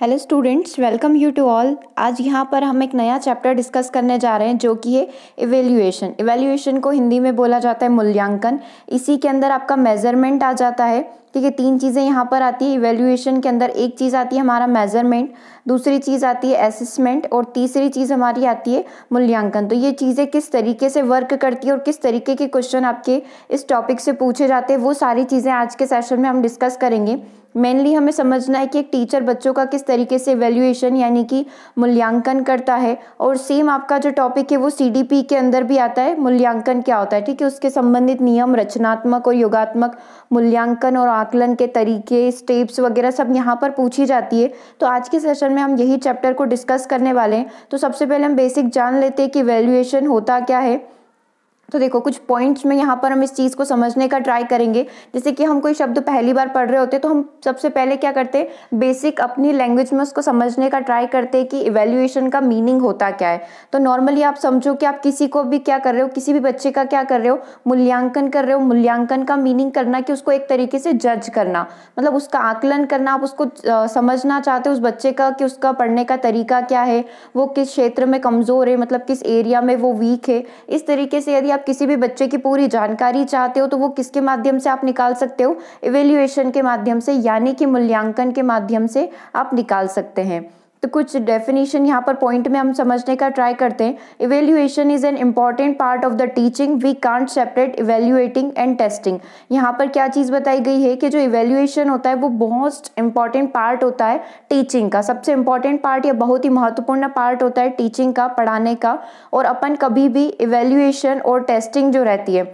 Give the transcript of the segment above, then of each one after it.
Hello students welcome you to all आज यहाँ पर हम एक नया चैप्टर डिस्कस करने जा रहे हैं जो कि है इवेल्यूएशन इवेल्यूएशन को हिंदी में बोला जाता है मूल्यांकन इसी के अंदर आपका मेजरमेंट आ जाता है ठीक है तीन चीज़ें यहाँ पर आती है इवेल्यूएशन के अंदर एक चीज़ आती है हमारा मेजरमेंट दूसरी चीज़ आती है असेसमेंट और तीसरी चीज़ हमारी आती है मूल्यांकन तो ये चीज़ें किस तरीके से वर्क करती है और किस तरीके के क्वेश्चन आपके इस टॉपिक से पूछे जाते हैं वो सारी चीज़ें आज के सेशन में हम डिस्कस करेंगे मेनली हमें समझना है कि एक टीचर बच्चों का किस तरीके से वैल्यूएशन यानी कि मूल्यांकन करता है और सेम आपका जो टॉपिक है वो सीडीपी के अंदर भी आता है मूल्यांकन क्या होता है ठीक है उसके संबंधित नियम रचनात्मक और योगात्मक मूल्यांकन और आकलन के तरीके स्टेप्स वगैरह सब यहाँ पर पूछी जाती है तो आज के सेशन में हम यही चैप्टर को डिस्कस करने वाले हैं तो सबसे पहले हम बेसिक जान लेते हैं कि वैल्यूएशन होता क्या है तो देखो कुछ पॉइंट्स में यहाँ पर हम इस चीज़ को समझने का ट्राई करेंगे जैसे कि हम कोई शब्द पहली बार पढ़ रहे होते तो हम सबसे पहले क्या करते हैं बेसिक अपनी लैंग्वेज में उसको समझने का ट्राई करते हैं कि इवेल्यूएशन का मीनिंग होता क्या है तो नॉर्मली आप समझो कि आप किसी को भी क्या कर रहे हो किसी भी बच्चे का क्या कर रहे हो मूल्यांकन कर रहे हो मूल्यांकन का मीनिंग करना कि उसको एक तरीके से जज करना मतलब उसका आकलन करना आप उसको समझना चाहते हो उस बच्चे का कि उसका पढ़ने का तरीका क्या है वो किस क्षेत्र में कमज़ोर है मतलब किस एरिया में वो वीक है इस तरीके से यदि आप किसी भी बच्चे की पूरी जानकारी चाहते हो तो वो किसके माध्यम से आप निकाल सकते हो इवेल्युएशन के माध्यम से यानी कि मूल्यांकन के माध्यम से आप निकाल सकते हैं तो कुछ डेफिनेशन यहाँ पर पॉइंट में हम समझने का ट्राई करते हैं evaluation is an important part of the teaching we can't separate evaluating and testing यहाँ पर क्या चीज़ बताई गई है कि जो इवेल्यूएशन होता है वो बहुत इंपॉर्टेंट पार्ट होता है टीचिंग का सबसे इम्पॉर्टेंट पार्ट या बहुत ही महत्वपूर्ण पार्ट होता है टीचिंग का पढ़ाने का और अपन कभी भी इवेल्यूएशन और टेस्टिंग जो रहती है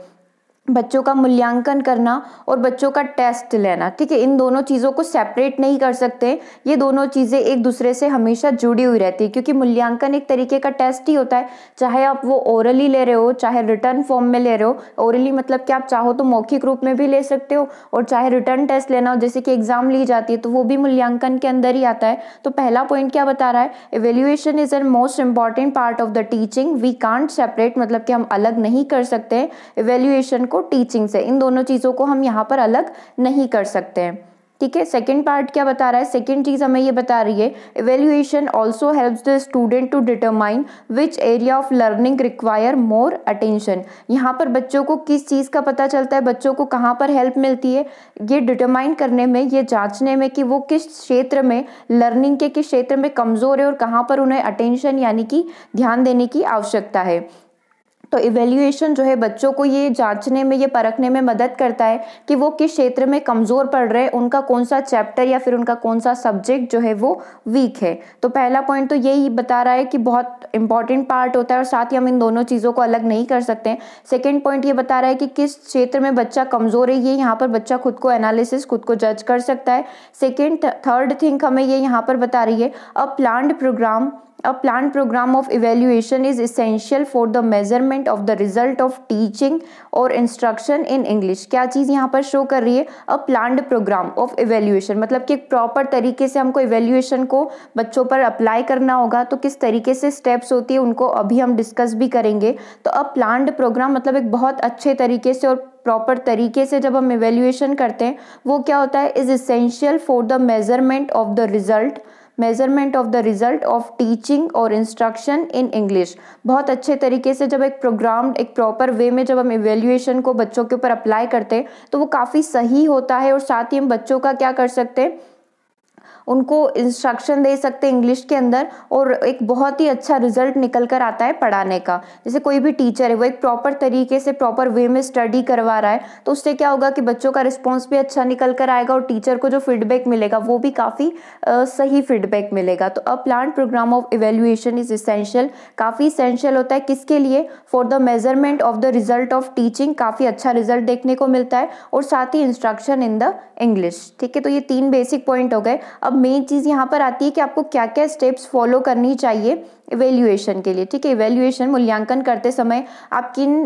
बच्चों का मूल्यांकन करना और बच्चों का टेस्ट लेना ठीक है इन दोनों चीज़ों को सेपरेट नहीं कर सकते ये दोनों चीज़ें एक दूसरे से हमेशा जुड़ी हुई रहती है क्योंकि मूल्यांकन एक तरीके का टेस्ट ही होता है चाहे आप वो ओरली ले रहे हो चाहे रिटर्न फॉर्म में ले रहे हो ओरली मतलब कि आप चाहो तो मौखिक रूप में भी ले सकते हो और चाहे रिटर्न टेस्ट लेना हो जैसे कि एग्ज़ाम ली जाती है तो वो भी मूल्यांकन के अंदर ही आता है तो पहला पॉइंट क्या बता रहा है evaluation is an most important part of the teaching we can't separate मतलब कि हम अलग नहीं कर सकते एवेल्यूएशन को और टीचिंग से इन दोनों चीज़ों को हम यहाँ पर अलग नहीं कर सकते हैं ठीक है सेकेंड पार्ट क्या बता रहा है सेकेंड चीज़ हमें ये बता रही है evaluation also helps the student to determine which area of learning require more attention यहाँ पर बच्चों को किस चीज़ का पता चलता है बच्चों को कहाँ पर हेल्प मिलती है ये डिटरमाइन करने में ये जांचने में कि वो किस क्षेत्र में लर्निंग के किस क्षेत्र में कमज़ोर है और कहाँ पर उन्हें अटेंशन यानी कि ध्यान देने की आवश्यकता है तो इवेल्यूएशन जो है बच्चों को ये जांचने में ये परखने में मदद करता है कि वो किस क्षेत्र में कमज़ोर पढ़ रहे हैं उनका कौन सा चैप्टर या फिर उनका कौन सा सब्जेक्ट जो है वो वीक है तो पहला पॉइंट तो यही बता रहा है कि बहुत इंपॉर्टेंट पार्ट होता है और साथ ही हम इन दोनों चीज़ों को अलग नहीं कर सकते हैं सेकेंड पॉइंट ये बता रहा है कि किस क्षेत्र में बच्चा कमज़ोर है ये यहाँ पर बच्चा खुद को एनालिसिस खुद को जज कर सकता है सेकेंड थर्ड थिंक हमें ये यहाँ पर बता रही है a planned programme a planned program of evaluation is essential for the measurement of the result of teaching or instruction in English. क्या चीज़ यहाँ पर शो कर रही है a planned programme of evaluation मतलब कि एक प्रॉपर तरीके से हमको एवेल्यूएशन को बच्चों पर अप्लाई करना होगा तो किस तरीके से स्टेप्स होती है उनको अभी हम डिस्कस भी करेंगे तो अ प्लान्ड प्रोग्राम मतलब एक बहुत अच्छे तरीके से और प्रॉपर तरीके से जब हम इवेल्यूएशन करते हैं वो क्या होता है is essential for the measurement of the result measurement of the result of teaching और इंस्ट्रक्शन इन इंग्लिश बहुत अच्छे तरीके से जब एक प्रोग्राम एक प्रॉपर वे में जब हम इवेल्यूएशन को बच्चों के ऊपर अप्लाई करते हैं तो वो काफ़ी सही होता है और साथ ही हम बच्चों का क्या कर सकते हैं उनको इंस्ट्रक्शन दे सकते हैं इंग्लिश के अंदर और एक बहुत ही अच्छा रिजल्ट निकल कर आता है पढ़ाने का जैसे कोई भी टीचर है वो एक प्रॉपर तरीके से प्रॉपर वे में स्टडी करवा रहा है तो उससे क्या होगा कि बच्चों का रिस्पॉन्स भी अच्छा निकल कर आएगा और टीचर को जो फीडबैक मिलेगा वो भी काफ़ी सही फीडबैक मिलेगा तो a plan programme of evaluation is essential काफ़ी इसेंशियल होता है किसके लिए for the measurement of the result of teaching काफ़ी अच्छा रिजल्ट देखने को मिलता है और साथ ही इंस्ट्रक्शन इन द इंग्लिश ठीक है तो ये तीन बेसिक पॉइंट हो गए अब मेन चीज़ यहाँ पर आती है कि आपको क्या क्या स्टेप्स फॉलो करनी चाहिए इवेल्यूएशन के लिए ठीक है इवेल्यूएशन मूल्यांकन करते समय आप किन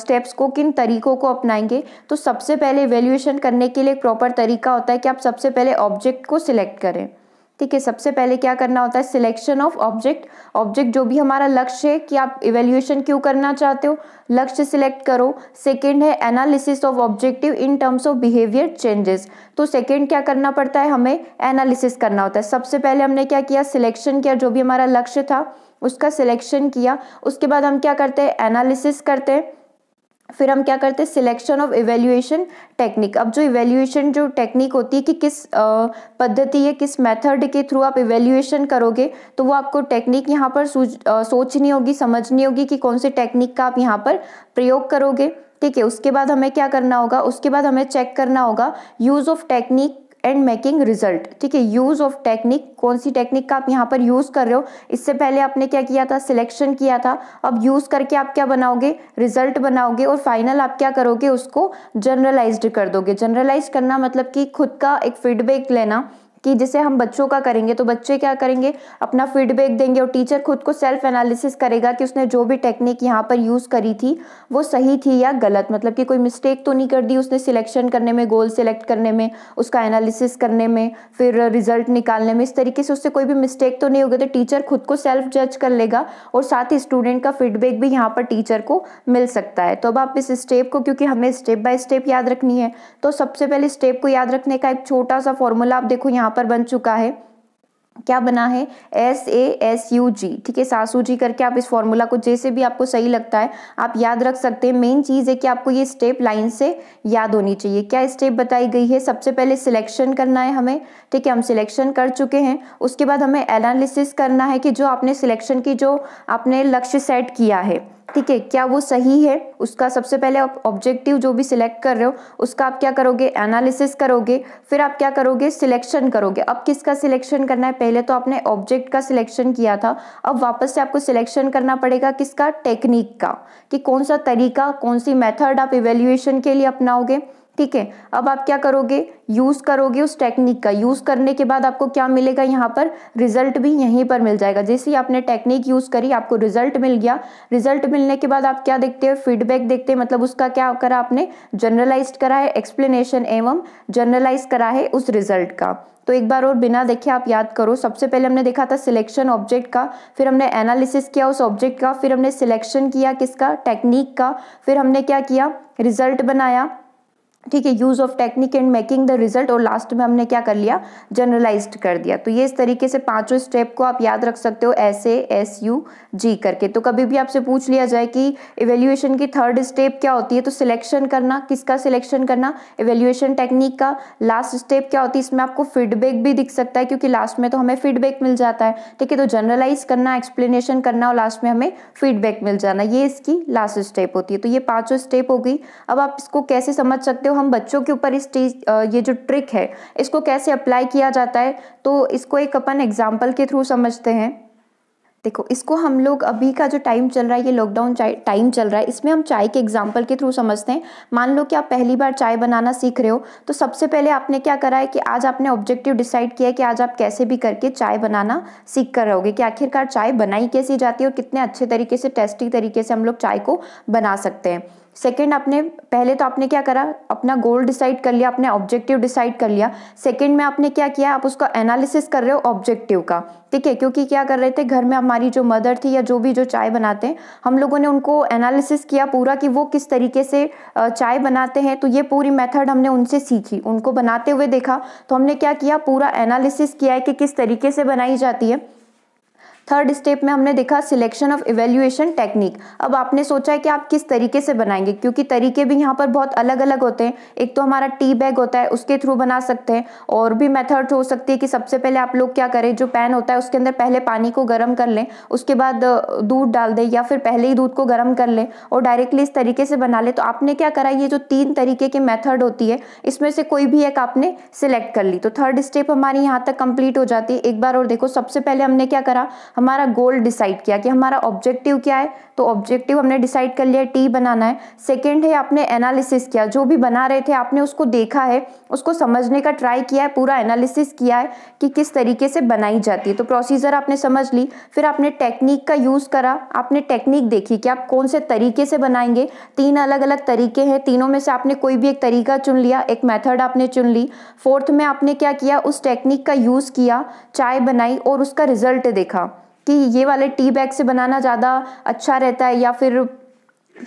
स्टेप्स को किन तरीकों को अपनाएंगे तो सबसे पहले इवेल्यूएशन करने के लिए एक प्रॉपर तरीका होता है कि आप सबसे पहले ऑब्जेक्ट को सिलेक्ट करें ठीक है सबसे पहले क्या करना होता है सिलेक्शन ऑफ ऑब्जेक्ट ऑब्जेक्ट जो भी हमारा लक्ष्य है कि आप इवेल्यूएशन क्यों करना चाहते हो लक्ष्य सिलेक्ट करो सेकेंड है analysis of objective in terms of behaviour changes तो सेकेंड क्या करना पड़ता है हमें एनालिसिस करना होता है सबसे पहले हमने क्या किया सिलेक्शन किया जो भी हमारा लक्ष्य था उसका सिलेक्शन किया उसके बाद हम क्या करते हैं एनालिसिस करते हैं फिर हम क्या करते हैं सिलेक्शन ऑफ इवेल्यूएशन टेक्निक अब जो इवेल्यूएशन जो टेक्निक होती है कि किस पद्धति या किस मेथड के थ्रू आप इवेल्यूएशन करोगे तो वो आपको टेक्निक यहाँ पर सोचनी होगी समझनी होगी कि कौन सी टेक्निक का आप यहाँ पर प्रयोग करोगे ठीक है उसके बाद हमें क्या करना होगा उसके बाद हमें चेक करना होगा use of technique and making result ठीक है यूज ऑफ टेक्निक कौन सी टेक्निक का आप यहाँ पर यूज कर रहे हो इससे पहले आपने क्या किया था सिलेक्शन किया था अब यूज करके आप क्या बनाओगे रिजल्ट बनाओगे और फाइनल आप क्या करोगे उसको जनरलाइज्ड कर दोगे जनरलाइज करना मतलब कि खुद का एक फीडबैक लेना कि जिसे हम बच्चों का करेंगे तो बच्चे क्या करेंगे अपना फीडबैक देंगे और टीचर खुद को सेल्फ एनालिसिस करेगा कि उसने जो भी टेक्निक यहाँ पर यूज़ करी थी वो सही थी या गलत मतलब कि कोई मिस्टेक तो नहीं कर दी उसने सिलेक्शन करने में गोल सेलेक्ट करने में उसका एनालिसिस करने में फिर रिजल्ट निकालने में इस तरीके से उससे कोई भी मिस्टेक तो नहीं होगी तो टीचर खुद को सेल्फ जज कर लेगा और साथ ही स्टूडेंट का फीडबैक भी यहाँ पर टीचर को मिल सकता है तो अब आप इस स्टेप को क्योंकि हमें स्टेप बाय स्टेप याद रखनी है तो सबसे पहले स्टेप को याद रखने का एक छोटा सा फॉर्मूला आप देखो यहाँ यहाँ पर बन चुका है क्या बना है S A S U G ठीक है सासू जी करके आप इस फॉर्मूला को जैसे भी आपको सही लगता है आप याद रख सकते हैं मेन चीज़ है कि आपको ये स्टेप लाइन से याद होनी चाहिए क्या स्टेप बताई गई है सबसे पहले सिलेक्शन करना है हमें ठीक है हम सिलेक्शन कर चुके हैं उसके बाद हमें एनालिसिस करना है कि जो आपने सिलेक्शन की जो आपने लक्ष्य सेट किया है ठीक है क्या वो सही है उसका सबसे पहले आप ऑब्जेक्टिव जो भी सिलेक्ट कर रहे हो उसका आप क्या करोगे एनालिसिस करोगे फिर आप क्या करोगे सिलेक्शन करोगे अब किसका सिलेक्शन करना है पहले तो आपने ऑब्जेक्ट का सिलेक्शन किया था अब वापस से आपको सिलेक्शन करना पड़ेगा किसका टेक्निक का कि कौन सा तरीका कौन सी मेथड आप इवेल्युएशन के लिए अपनाओगे ठीक है अब आप क्या करोगे यूज़ करोगे उस टेक्निक का यूज़ करने के बाद आपको क्या मिलेगा यहाँ पर रिजल्ट भी यहीं पर मिल जाएगा जैसे ही आपने टेक्निक यूज़ करी आपको रिजल्ट मिल गया रिजल्ट मिलने के बाद आप क्या देखते हो फीडबैक देखते हैं मतलब उसका क्या करा आपने जनरलाइज करा है एक्सप्लेनेशन एवं जनरलाइज करा है उस रिजल्ट का तो एक बार और बिना देखे आप याद करो सबसे पहले हमने देखा था सिलेक्शन ऑब्जेक्ट का फिर हमने एनालिसिस किया उस ऑब्जेक्ट का फिर हमने सिलेक्शन किया किसका टेक्निक का फिर हमने क्या किया रिजल्ट बनाया ठीक है use of technique and making the result और लास्ट में हमने क्या कर लिया जनरलाइज्ड कर दिया तो ये इस तरीके से पांचों स्टेप को आप याद रख सकते हो S A S U G करके तो कभी भी आपसे पूछ लिया जाए कि इवेल्युएशन की थर्ड स्टेप क्या होती है तो सिलेक्शन करना किसका सिलेक्शन करना इवेल्युएशन टेक्निक का लास्ट स्टेप क्या होती है इसमें आपको फीडबैक भी दिख सकता है क्योंकि लास्ट में तो हमें फीडबैक मिल जाता है ठीक है तो जनरलाइज करना एक्सप्लेनेशन करना और लास्ट में हमें फीडबैक मिल जाना ये इसकी लास्ट स्टेप होती है तो ये पांचों स्टेप होगी अब आप इसको कैसे समझ सकते हो हो हम बच्चों के ऊपर इस चीज ये जो ट्रिक है इसको कैसे अप्लाई किया जाता है तो इसको एक अपन एग्जाम्पल के थ्रू समझते हैं देखो इसको हम लोग अभी का जो टाइम चल रहा है ये लॉकडाउन टाइम चल रहा है इसमें हम चाय के एग्जाम्पल के थ्रू समझते हैं मान लो कि आप पहली बार चाय बनाना सीख रहे हो तो सबसे पहले आपने क्या करा है कि आज आपने ऑब्जेक्टिव डिसाइड किया है कि आज आप कैसे भी करके चाय बनाना सीख कर रहोगे कि आखिरकार चाय बनाई कैसी जाती है और कितने अच्छे तरीके से टेस्टी तरीके से हम लोग चाय को बना सकते हैं सेकेंड आपने पहले तो आपने क्या करा अपना गोल डिसाइड कर लिया अपने ऑब्जेक्टिव डिसाइड कर लिया सेकेंड में आपने क्या किया आप उसका एनालिसिस कर रहे हो ऑब्जेक्टिव का ठीक है क्योंकि क्या कर रहे थे घर में हमारी जो मदर थी या जो भी जो चाय बनाते हैं हम लोगों ने उनको एनालिसिस किया पूरा कि वो किस तरीके से चाय बनाते हैं तो ये पूरी मेथड हमने उनसे सीखी उनको बनाते हुए देखा तो हमने क्या किया पूरा एनालिसिस किया है कि किस तरीके से बनाई जाती है थर्ड स्टेप में हमने देखा सिलेक्शन ऑफ इवेल्युएशन टेक्निक अब आपने सोचा है कि आप किस तरीके से बनाएंगे क्योंकि तरीके भी यहाँ पर बहुत अलग अलग होते हैं एक तो हमारा टी बैग होता है उसके थ्रू बना सकते हैं और भी मेथड हो सकती है कि सबसे पहले आप लोग क्या करें जो पैन होता है उसके अंदर पहले पानी को गर्म कर लें उसके बाद दूध डाल दें या फिर पहले ही दूध को गर्म कर लें और डायरेक्टली इस तरीके से बना लें तो आपने क्या करा ये जो तीन तरीके की मेथड होती है इसमें से कोई भी एक आपने सिलेक्ट कर ली तो थर्ड स्टेप हमारी यहाँ तक कंप्लीट हो जाती है एक बार और देखो सबसे पहले हमने क्या करा हमारा गोल डिसाइड किया कि हमारा ऑब्जेक्टिव क्या है तो ऑब्जेक्टिव हमने डिसाइड कर लिया टी बनाना है सेकेंड है आपने एनालिसिस किया जो भी बना रहे थे आपने उसको देखा है उसको समझने का ट्राई किया है पूरा एनालिसिस किया है कि किस तरीके से बनाई जाती है तो प्रोसीजर आपने समझ ली फिर आपने टेक्निक का यूज़ करा आपने टेक्निक देखी कि आप कौन से तरीके से बनाएंगे तीन अलग अलग तरीके हैं तीनों में से आपने कोई भी एक तरीका चुन लिया एक मेथड आपने चुन ली फोर्थ में आपने क्या किया उस टेक्निक का यूज़ किया चाय बनाई और उसका रिजल्ट देखा कि ये वाले टी बैग से बनाना ज़्यादा अच्छा रहता है या फिर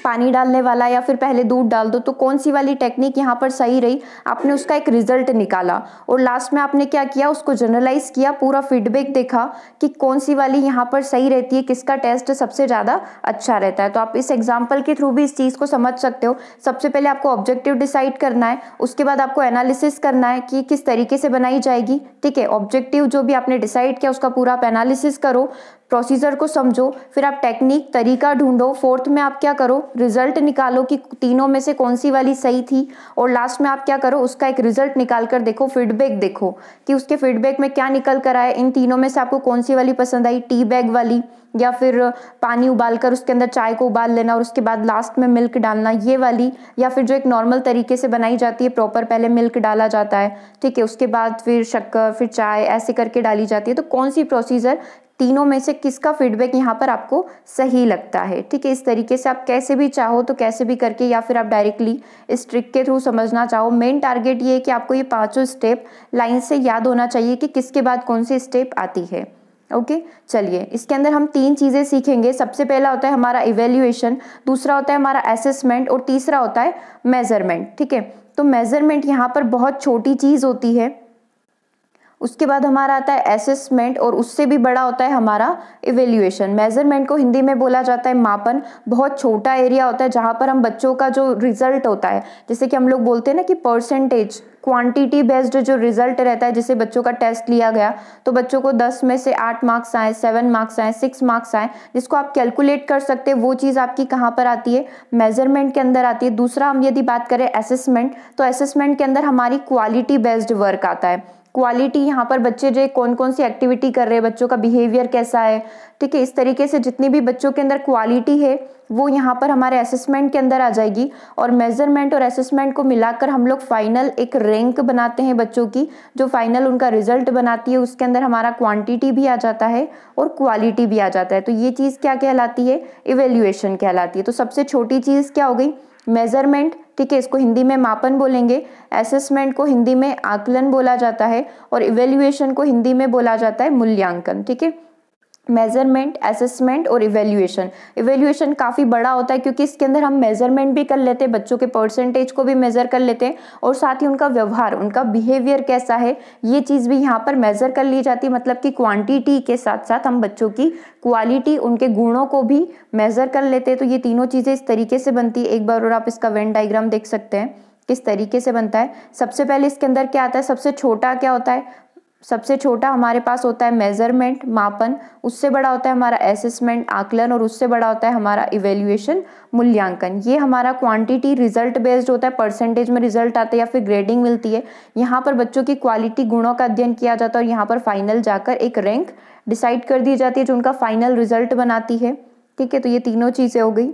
पानी डालने वाला या फिर पहले दूध डाल दो तो कौन सी वाली टेक्निक यहाँ पर सही रही आपने उसका एक रिजल्ट निकाला और लास्ट में आपने क्या किया उसको जनरलाइज किया पूरा फीडबैक देखा कि कौन सी वाली यहाँ पर सही रहती है किसका टेस्ट सबसे ज़्यादा अच्छा रहता है तो आप इस एग्जाम्पल के थ्रू भी इस चीज़ को समझ सकते हो सबसे पहले आपको ऑब्जेक्टिव डिसाइड करना है उसके बाद आपको एनालिसिस करना है कि किस तरीके से बनाई जाएगी ठीक है ऑब्जेक्टिव जो भी आपने डिसाइड किया उसका पूरा आप एनालिसिस करो प्रोसीजर को समझो फिर आप टेक्निक तरीका ढूंढो फोर्थ में आप क्या करो रिजल्ट निकालो कि तीनों में से कौन सी वाली सही थी और लास्ट में आप क्या करो उसका एक रिजल्ट निकाल कर देखो फीडबैक देखो कि उसके फीडबैक में क्या निकल कर आया इन तीनों में से आपको कौन सी वाली पसंद आई टी बैग वाली या फिर पानी उबाल कर उसके अंदर चाय को उबाल लेना और उसके बाद लास्ट में मिल्क डालना ये वाली या फिर जो एक नॉर्मल तरीके से बनाई जाती है प्रॉपर पहले मिल्क डाला जाता है ठीक है उसके बाद फिर शक्कर फिर चाय ऐसे करके डाली जाती है तो कौन सी प्रोसीजर तीनों में से किसका फीडबैक यहाँ पर आपको सही लगता है ठीक है इस तरीके से आप कैसे भी चाहो तो कैसे भी करके या फिर आप डायरेक्टली इस ट्रिक के थ्रू समझना चाहो मेन टारगेट ये है कि आपको ये पाँचों स्टेप लाइन से याद होना चाहिए कि किसके बाद कौन सी स्टेप आती है ओके चलिए इसके अंदर हम तीन चीज़ें सीखेंगे सबसे पहला होता है हमारा इवेल्यूएशन दूसरा होता है हमारा असेसमेंट और तीसरा होता है मेजरमेंट ठीक है तो मेजरमेंट यहाँ पर बहुत छोटी चीज़ होती है उसके बाद हमारा आता है असेसमेंट और उससे भी बड़ा होता है हमारा इवेल्यूएशन मेजरमेंट को हिंदी में बोला जाता है मापन बहुत छोटा एरिया होता है जहाँ पर हम बच्चों का जो रिजल्ट होता है जैसे कि हम लोग बोलते हैं ना कि परसेंटेज क्वांटिटी बेस्ड जो रिजल्ट रहता है जिसे बच्चों का टेस्ट लिया गया तो बच्चों को 10 में से 8 मार्क्स आए 7 मार्क्स आए 6 मार्क्स आए जिसको आप कैलकुलेट कर सकते हैं वो चीज़ आपकी कहाँ पर आती है मेजरमेंट के अंदर आती है दूसरा हम यदि बात करें असेसमेंट तो असेसमेंट के अंदर हमारी क्वालिटी बेस्ड वर्क आता है क्वालिटी यहाँ पर बच्चे जो कौन कौन सी एक्टिविटी कर रहे हैं बच्चों का बिहेवियर कैसा है ठीक है इस तरीके से जितनी भी बच्चों के अंदर क्वालिटी है वो यहाँ पर हमारे असेसमेंट के अंदर आ जाएगी और मेजरमेंट और असेसमेंट को मिलाकर हम लोग फाइनल एक रैंक बनाते हैं बच्चों की जो फाइनल उनका रिजल्ट बनाती है उसके अंदर हमारा क्वांटिटी भी आ जाता है और क्वालिटी भी आ जाता है तो ये चीज़ क्या कहलाती है इवेल्यूएशन कहलाती है तो सबसे छोटी चीज़ क्या हो गई मेजरमेंट ठीक है इसको हिंदी में मापन बोलेंगे असेसमेंट को हिंदी में आकलन बोला जाता है और इवेल्युएशन को हिंदी में बोला जाता है मूल्यांकन ठीक है मेजरमेंट असेसमेंट और इवेल्यूएशन इवेल्यूएशन काफ़ी बड़ा होता है क्योंकि इसके अंदर हम मेजरमेंट भी कर लेते हैं बच्चों के परसेंटेज को भी मेज़र कर लेते हैं और साथ ही उनका व्यवहार उनका बिहेवियर कैसा है ये चीज़ भी यहाँ पर मेज़र कर ली जाती है मतलब कि क्वांटिटी के साथ साथ हम बच्चों की क्वालिटी उनके गुणों को भी मेज़र कर लेते हैं तो ये तीनों चीज़ें इस तरीके से बनती है एक बार और आप इसका वेन डाइग्राम देख सकते हैं किस तरीके से बनता है सबसे पहले इसके अंदर क्या आता है सबसे छोटा क्या होता है सबसे छोटा हमारे पास होता है मेजरमेंट मापन उससे बड़ा होता है हमारा एसेसमेंट आकलन और उससे बड़ा होता है हमारा इवेल्यूएशन मूल्यांकन ये हमारा क्वांटिटी रिजल्ट बेस्ड होता है परसेंटेज में रिजल्ट आते हैं या फिर ग्रेडिंग मिलती है यहाँ पर बच्चों की क्वालिटी गुणों का अध्ययन किया जाता है और यहाँ पर फाइनल जाकर एक रैंक डिसाइड कर दी जाती है जो उनका फाइनल रिजल्ट बनाती है ठीक है तो ये तीनों चीज़ें हो गई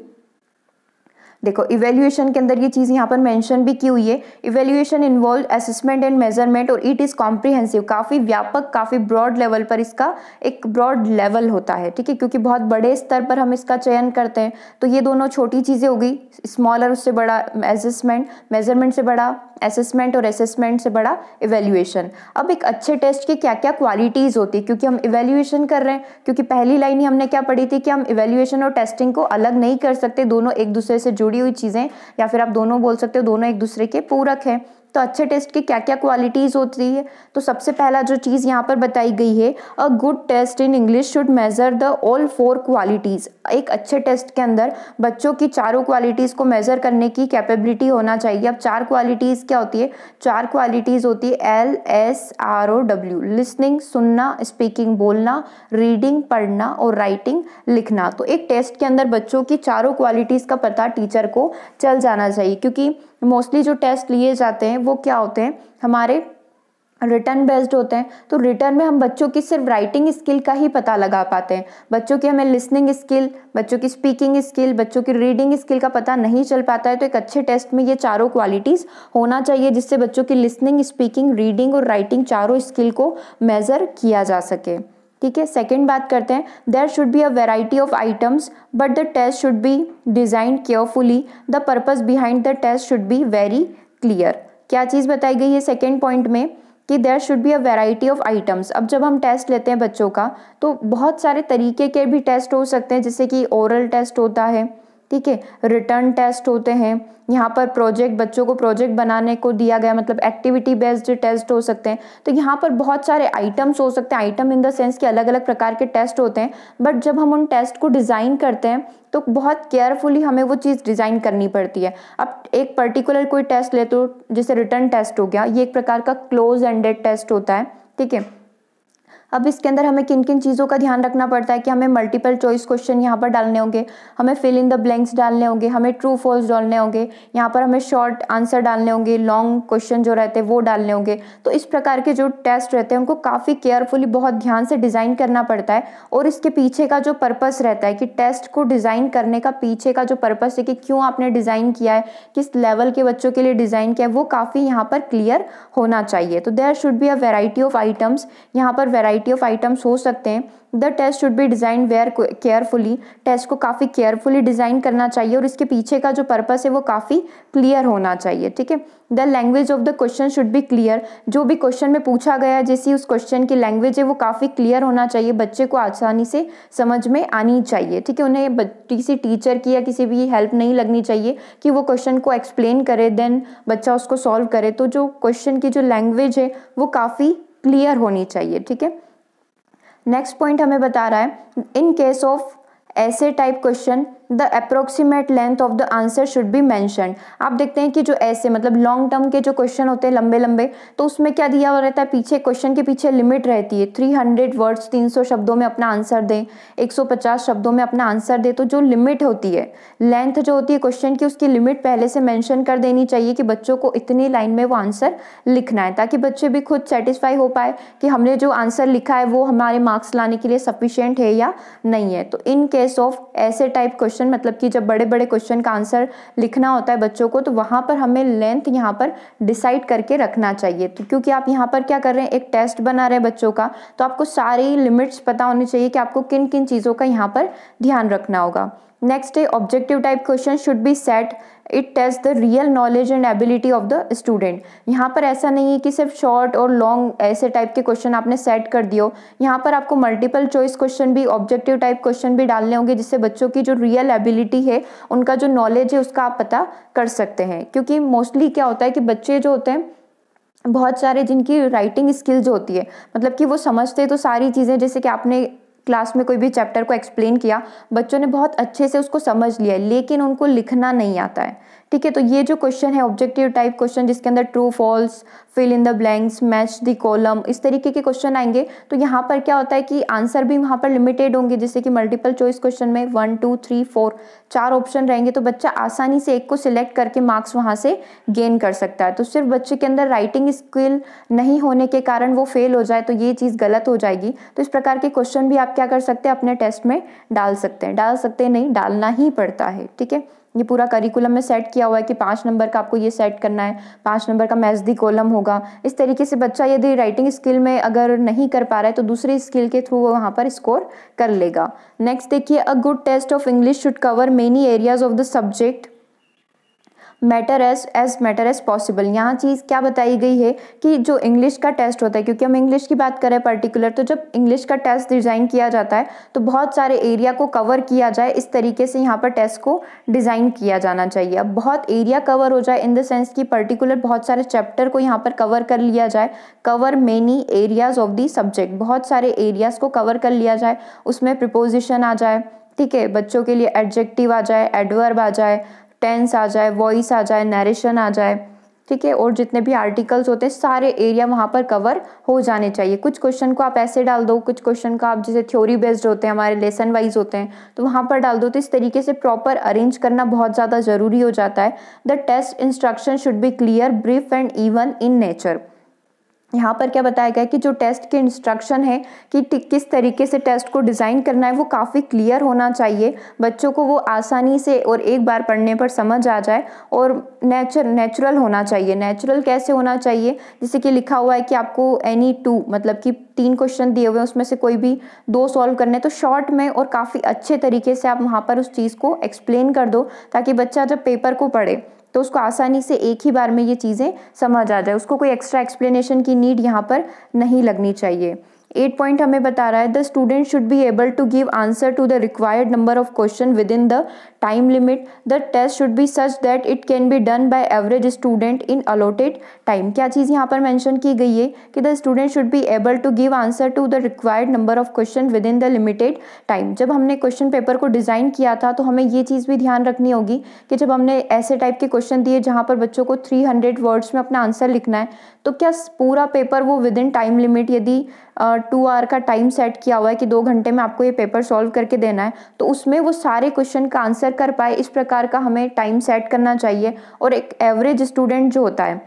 देखो इवेल्यूएशन के अंदर ये चीज़ यहाँ पर मेंशन भी की हुई है evaluation involve assessment and measurement और इट इज़ कॉम्प्रिहेंसिव काफ़ी व्यापक काफ़ी ब्रॉड लेवल पर इसका एक ब्रॉड लेवल होता है ठीक है क्योंकि बहुत बड़े स्तर पर हम इसका चयन करते हैं तो ये दोनों छोटी चीज़ें होगी स्मॉलर उससे बड़ा एसेसमेंट मेजरमेंट से बड़ा असेसमेंट और असेसमेंट से बड़ा इवेल्यूएशन अब एक अच्छे टेस्ट की क्या क्या क्वालिटीज़ होती है क्योंकि हम इवेल्यूएशन कर रहे हैं क्योंकि पहली लाइन ही हमने क्या पढ़ी थी कि हम इवेल्यूएशन और टेस्टिंग को अलग नहीं कर सकते दोनों एक दूसरे से जुड़ी हुई चीज़ें या फिर आप दोनों बोल सकते हो दोनों एक दूसरे के पूरक हैं तो अच्छे टेस्ट की क्या क्या क्वालिटीज़ होती है तो सबसे पहला जो चीज़ यहाँ पर बताई गई है a good test in English should measure the all four qualities एक अच्छे टेस्ट के अंदर बच्चों की चारों क्वालिटीज़ को मेज़र करने की कैपेबिलिटी होना चाहिए अब चार क्वालिटीज़ क्या होती है चार क्वालिटीज़ होती है L S R O W listening सुनना स्पीकिंग बोलना रीडिंग पढ़ना और राइटिंग लिखना तो एक टेस्ट के अंदर बच्चों की चारों क्वालिटीज़ का पता टीचर को चल जाना चाहिए क्योंकि मोस्टली जो टेस्ट लिए जाते हैं वो क्या होते हैं हमारे रिटर्न बेस्ड होते हैं तो रिटर्न में हम बच्चों की सिर्फ राइटिंग स्किल का ही पता लगा पाते हैं बच्चों की हमें लिसनिंग स्किल बच्चों की स्पीकिंग स्किल बच्चों की रीडिंग स्किल का पता नहीं चल पाता है तो एक अच्छे टेस्ट में ये चारों क्वालिटीज़ होना चाहिए जिससे बच्चों की लिसनिंग स्पीकिंग रीडिंग और राइटिंग चारों स्किल को मेज़र किया जा सके ठीक है सेकेंड बात करते हैं there should be a variety of items but the test should be design carefully the purpose behind the test should be very clear क्या चीज़ बताई गई है सेकेंड पॉइंट में कि there should be a variety of items अब जब हम टेस्ट लेते हैं बच्चों का तो बहुत सारे तरीके के भी टेस्ट हो सकते हैं जैसे कि ओरल टेस्ट होता है ठीक है रिटर्न टेस्ट होते हैं यहाँ पर प्रोजेक्ट बच्चों को प्रोजेक्ट बनाने को दिया गया मतलब एक्टिविटी बेस्ड टेस्ट हो सकते हैं तो यहाँ पर बहुत सारे आइटम्स हो सकते हैं आइटम इन द सेंस कि अलग अलग प्रकार के टेस्ट होते हैं बट जब हम उन टेस्ट को डिज़ाइन करते हैं तो बहुत केयरफुली हमें वो चीज़ डिज़ाइन करनी पड़ती है अब एक पर्टिकुलर कोई टेस्ट ले तो जैसे रिटर्न टेस्ट हो गया ये एक प्रकार का क्लोज एंडेड टेस्ट होता है ठीक है अब इसके अंदर हमें किन किन चीज़ों का ध्यान रखना पड़ता है कि हमें मल्टीपल चॉइस क्वेश्चन यहाँ पर डालने होंगे हमें फिल इन द ब्लैंक्स डालने होंगे हमें ट्रू फॉल्स डालने होंगे यहाँ पर हमें शॉर्ट आंसर डालने होंगे लॉन्ग क्वेश्चन जो रहते हैं वो डालने होंगे तो इस प्रकार के जो टेस्ट रहते हैं उनको काफ़ी केयरफुली बहुत ध्यान से डिज़ाइन करना पड़ता है और इसके पीछे का जो पर्पस रहता है कि टेस्ट को डिज़ाइन करने का पीछे का जो पर्पस है कि क्यों आपने डिज़ाइन किया है किस लेवल के बच्चों के लिए डिज़ाइन किया है वो काफ़ी यहाँ पर क्लियर होना चाहिए तो there should be a variety of items यहाँ पर वेराइटी वैरायटी ऑफ आइटम्स हो सकते हैं the test should be design where carefully test को काफ़ी केयरफुली डिज़ाइन करना चाहिए और इसके पीछे का जो पर्पस है वो काफ़ी क्लियर होना चाहिए ठीक है the language of the question should be clear जो भी क्वेश्चन में पूछा गया जैसे उस क्वेश्चन की लैंग्वेज है वो काफ़ी क्लियर होना चाहिए बच्चे को आसानी से समझ में आनी चाहिए ठीक है उन्हें किसी टीचर की या किसी भी हेल्प नहीं लगनी चाहिए कि वो क्वेश्चन को एक्सप्लेन करे देन बच्चा उसको सॉल्व करे तो जो क्वेश्चन की जो लैंग्वेज है वो काफ़ी क्लियर होनी चाहिए ठीक है नेक्स्ट पॉइंट हमें बता रहा है इन केस ऑफ ऐसे type question the approximate length of the answer should be mention आप देखते हैं कि जो ऐसे मतलब लॉन्ग टर्म के जो क्वेश्चन होते हैं लंबे लंबे तो उसमें क्या दिया हुआ रहता है पीछे क्वेश्चन के पीछे लिमिट रहती है थ्री हंड्रेड वर्ड्स तीन सौ शब्दों में अपना आंसर दें एक सौ पचास शब्दों में अपना आंसर दें तो जो लिमिट होती है लेंथ जो होती है क्वेश्चन की उसकी लिमिट पहले से मैंशन कर देनी चाहिए कि बच्चों को इतनी लाइन में वो आंसर लिखना है ताकि बच्चे भी खुद सेटिस्फाई हो पाए कि हमने जो आंसर लिखा है वो हमारे मार्क्स लाने के लिए सफिशियंट है या नहीं है तो इन केस ऑफ ऐसे टाइप क्वेश्चन क्वेश्चन मतलब कि जब बड़े बड़े क्वेश्चन का आंसर लिखना होता है बच्चों को तो वहाँ पर हमें लेंथ यहाँ पर डिसाइड करके रखना चाहिए तो क्योंकि आप यहाँ पर क्या कर रहे हैं एक टेस्ट बना रहे हैं बच्चों का तो आपको सारी लिमिट्स पता होनी चाहिए कि आपको किन किन चीज़ों का यहाँ पर ध्यान रखना होगा नेक्स्ट है objective type question should be set it test the real knowledge and ability of the student यहाँ पर ऐसा नहीं है कि सिर्फ शॉर्ट और लॉन्ग ऐसे टाइप के क्वेश्चन आपने सेट कर दियो यहाँ पर आपको मल्टीपल चॉइस क्वेश्चन भी ऑब्जेक्टिव टाइप क्वेश्चन भी डालने होंगे जिससे बच्चों की जो रियल एबिलिटी है उनका जो नॉलेज है उसका आप पता कर सकते हैं क्योंकि मोस्टली क्या होता है कि बच्चे जो होते हैं बहुत सारे जिनकी राइटिंग स्किल्स होती है मतलब कि वो समझते तो सारी चीज़ें जैसे कि आपने क्लास में कोई भी चैप्टर को एक्सप्लेन किया बच्चों ने बहुत अच्छे से उसको समझ लिया लेकिन उनको लिखना नहीं आता है ठीक है तो ये जो क्वेश्चन है ऑब्जेक्टिव टाइप क्वेश्चन जिसके अंदर true false fill in the blanks match the column इस तरीके के क्वेश्चन आएंगे तो यहाँ पर क्या होता है कि आंसर भी वहाँ पर लिमिटेड होंगे जैसे कि मल्टीपल चॉइस क्वेश्चन में वन टू थ्री फोर चार ऑप्शन रहेंगे तो बच्चा आसानी से एक को सिलेक्ट करके मार्क्स वहाँ से गेन कर सकता है तो सिर्फ बच्चे के अंदर राइटिंग स्किल नहीं होने के कारण वो फेल हो जाए तो ये चीज़ गलत हो जाएगी तो इस प्रकार के क्वेश्चन भी आप क्या कर सकते हैं अपने टेस्ट में डाल सकते हैं डाल सकते हैं नहीं डालना ही पड़ता है ठीक है ये पूरा करिकुलम में सेट किया हुआ है कि पाँच नंबर का आपको ये सेट करना है पाँच नंबर का मैथ दी कॉलम होगा इस तरीके से बच्चा यदि राइटिंग स्किल में अगर नहीं कर पा रहा है तो दूसरे स्किल के थ्रू वो वहाँ पर स्कोर कर लेगा नेक्स्ट देखिए a good test of English should cover many areas of the subject matter as as matter as possible यहाँ चीज़ क्या बताई गई है कि जो इंग्लिश का टेस्ट होता है क्योंकि हम इंग्लिश की बात करें पर्टिकुलर तो जब इंग्लिश का टेस्ट डिज़ाइन किया जाता है तो बहुत सारे एरिया को कवर किया जाए इस तरीके से यहाँ पर टेस्ट को डिज़ाइन किया जाना चाहिए अब बहुत एरिया कवर हो जाए इन द सेंस कि पर्टिकुलर बहुत सारे चैप्टर को यहाँ पर कवर कर लिया जाए cover many areas of the subject बहुत सारे एरियाज को कवर कर लिया जाए उसमें प्रपोजिशन आ जाए ठीक है बच्चों के लिए एडजेक्टिव आ जाए एडवर्ब आ जाए टेंस आ जाए वॉइस आ जाए नरेशन आ जाए ठीक है और जितने भी आर्टिकल्स होते हैं सारे एरिया वहाँ पर कवर हो जाने चाहिए कुछ क्वेश्चन को आप ऐसे डाल दो कुछ क्वेश्चन को आप जैसे थ्योरी बेस्ड होते हैं हमारे लेसन वाइज होते हैं तो वहाँ पर डाल दो तो इस तरीके से प्रॉपर अरेंज करना बहुत ज़्यादा ज़रूरी हो जाता है the test instruction should be clear brief and even in nature यहाँ पर क्या बताया गया कि जो टेस्ट के इंस्ट्रक्शन है कि किस तरीके से टेस्ट को डिज़ाइन करना है वो काफ़ी क्लियर होना चाहिए बच्चों को वो आसानी से और एक बार पढ़ने पर समझ आ जाए और नेचर नेचुरल होना चाहिए नेचुरल कैसे होना चाहिए जैसे कि लिखा हुआ है कि आपको एनी टू मतलब कि तीन क्वेश्चन दिए हुए हैं उसमें से कोई भी दो सॉल्व करने तो शॉर्ट में और काफ़ी अच्छे तरीके से आप वहाँ पर उस चीज़ को एक्सप्लेन कर दो ताकि बच्चा जब पेपर को पढ़े तो उसको आसानी से एक ही बार में ये चीज़ें समझ आ जाए उसको कोई एक्स्ट्रा एक्सप्लेनेशन की नीड यहाँ पर नहीं लगनी चाहिए एट पॉइंट हमें बता रहा है the student should be able to give answer to the required number of question within the time limit the test should be such that it can be done by average student in allotted time क्या चीज़ यहाँ पर mention की गई है कि the student should be able to give answer to the required number of question within the limited time जब हमने question paper को design किया था तो हमें ये चीज़ भी ध्यान रखनी होगी कि जब हमने ऐसे type के question दिए जहाँ पर बच्चों को 300 words में अपना answer लिखना है तो क्या पूरा paper वो within time limit यदि टू आवर का टाइम सेट किया हुआ है कि दो घंटे में आपको ये पेपर सॉल्व करके देना है तो उसमें वो सारे क्वेश्चन का आंसर कर पाए इस प्रकार का हमें टाइम सेट करना चाहिए और एक एवरेज स्टूडेंट जो होता है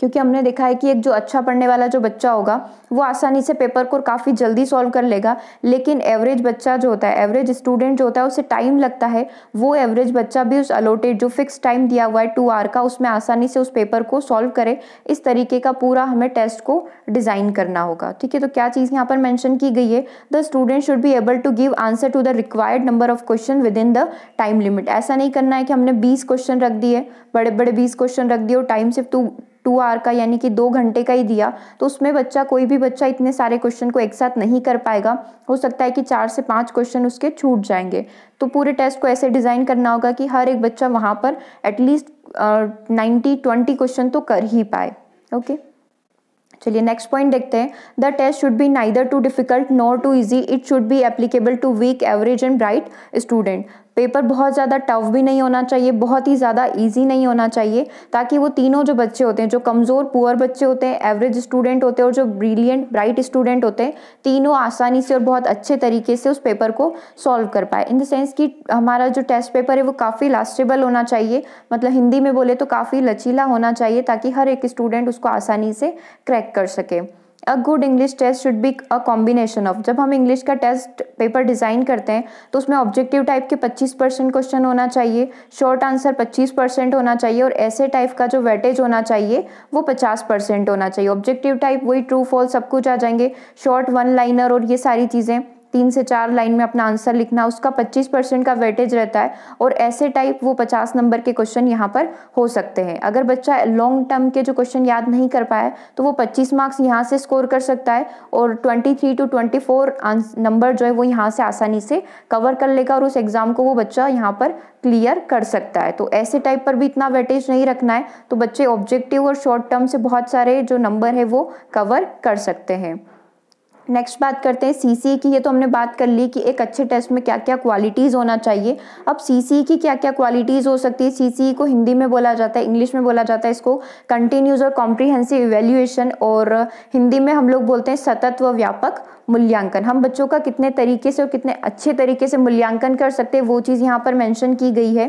क्योंकि हमने देखा है कि एक जो अच्छा पढ़ने वाला जो बच्चा होगा वो आसानी से पेपर को काफ़ी जल्दी सॉल्व कर लेगा लेकिन एवरेज बच्चा जो होता है एवरेज स्टूडेंट जो होता है उसे टाइम लगता है वो एवरेज बच्चा भी उस अलोटेड जो फिक्स टाइम दिया हुआ है टू आर का उसमें आसानी से उस पेपर को सॉल्व करे इस तरीके का पूरा हमें टेस्ट को डिज़ाइन करना होगा ठीक है तो क्या चीज़ यहाँ पर मैंशन की गई है the student should be able to give answer to the required number of question within the time limit ऐसा नहीं करना है कि हमने बीस क्वेश्चन रख दिए बड़े बड़े बीस क्वेश्चन रख दिए और टाइम सिर्फ टू टू आवर का यानी कि दो घंटे का ही दिया तो उसमें बच्चा कोई भी बच्चा इतने सारे क्वेश्चन को एक साथ नहीं कर पाएगा हो सकता है कि चार से पांच क्वेश्चन उसके छूट जाएंगे तो पूरे टेस्ट को ऐसे डिज़ाइन करना होगा कि हर एक बच्चा वहां पर एटलीस्ट नाइन्टी ट्वेंटी क्वेश्चन तो कर ही पाए ओके चलिए नेक्स्ट पॉइंट देखते हैं the test should be neither too difficult nor too easy it should be applicable to weak average and bright student paper बहुत ज़्यादा टफ भी नहीं होना चाहिए बहुत ही ज़्यादा ईजी नहीं होना चाहिए ताकि वो तीनों जो बच्चे होते हैं जो कमज़ोर पुअर बच्चे होते हैं एवरेज स्टूडेंट होते हैं और जो ब्रिलियंट ब्राइट स्टूडेंट होते हैं तीनों आसानी से और बहुत अच्छे तरीके से उस पेपर को सॉल्व कर पाए इन द सेंस कि हमारा जो टेस्ट पेपर है वो काफ़ी लास्टेबल होना चाहिए मतलब हिंदी में बोले तो काफ़ी लचीला होना चाहिए ताकि हर एक स्टूडेंट उसको आसानी से क्रैक कर सके a good English test should be a combination of जब हम इंग्लिश का टेस्ट पेपर डिज़ाइन करते हैं तो उसमें ऑब्जेक्टिव टाइप के 25 परसेंट क्वेश्चन होना चाहिए शॉर्ट आंसर 25 परसेंट होना चाहिए और ऐसे टाइप का जो वेटेज होना चाहिए वो 50 परसेंट होना चाहिए ऑब्जेक्टिव टाइप वही ट्रू फॉल सब कुछ आ जाएंगे शॉर्ट वन लाइनर और ये सारी चीज़ें तीन से चार लाइन में अपना आंसर लिखना उसका 25 परसेंट का वेटेज रहता है और ऐसे टाइप वो 50 नंबर के क्वेश्चन यहाँ पर हो सकते हैं अगर बच्चा लॉन्ग टर्म के जो क्वेश्चन याद नहीं कर पाया तो वो 25 मार्क्स यहाँ से स्कोर कर सकता है और 23 टू 24 नंबर जो है वो यहाँ से आसानी से कवर कर लेगा और उस एग्ज़ाम को वो बच्चा यहाँ पर क्लियर कर सकता है तो ऐसे टाइप पर भी इतना वेटेज नहीं रखना है तो बच्चे ऑब्जेक्टिव और शॉर्ट टर्म से बहुत सारे जो नंबर है वो कवर कर सकते हैं नेक्स्ट बात करते हैं सी की ये तो हमने बात कर ली कि एक अच्छे टेस्ट में क्या क्या क्वालिटीज़ होना चाहिए अब सी की क्या क्या क्वालिटीज़ हो सकती है सी को हिंदी में बोला जाता है इंग्लिश में बोला जाता है इसको कंटिन्यूज़ और कॉम्प्रीहेंसिव इवेल्यूएशन और हिंदी में हम लोग बोलते हैं सतत व व्यापक मूल्यांकन हम बच्चों का कितने तरीके से और कितने अच्छे तरीके से मूल्यांकन कर सकते हैं वो चीज़ यहाँ पर मैंशन की गई है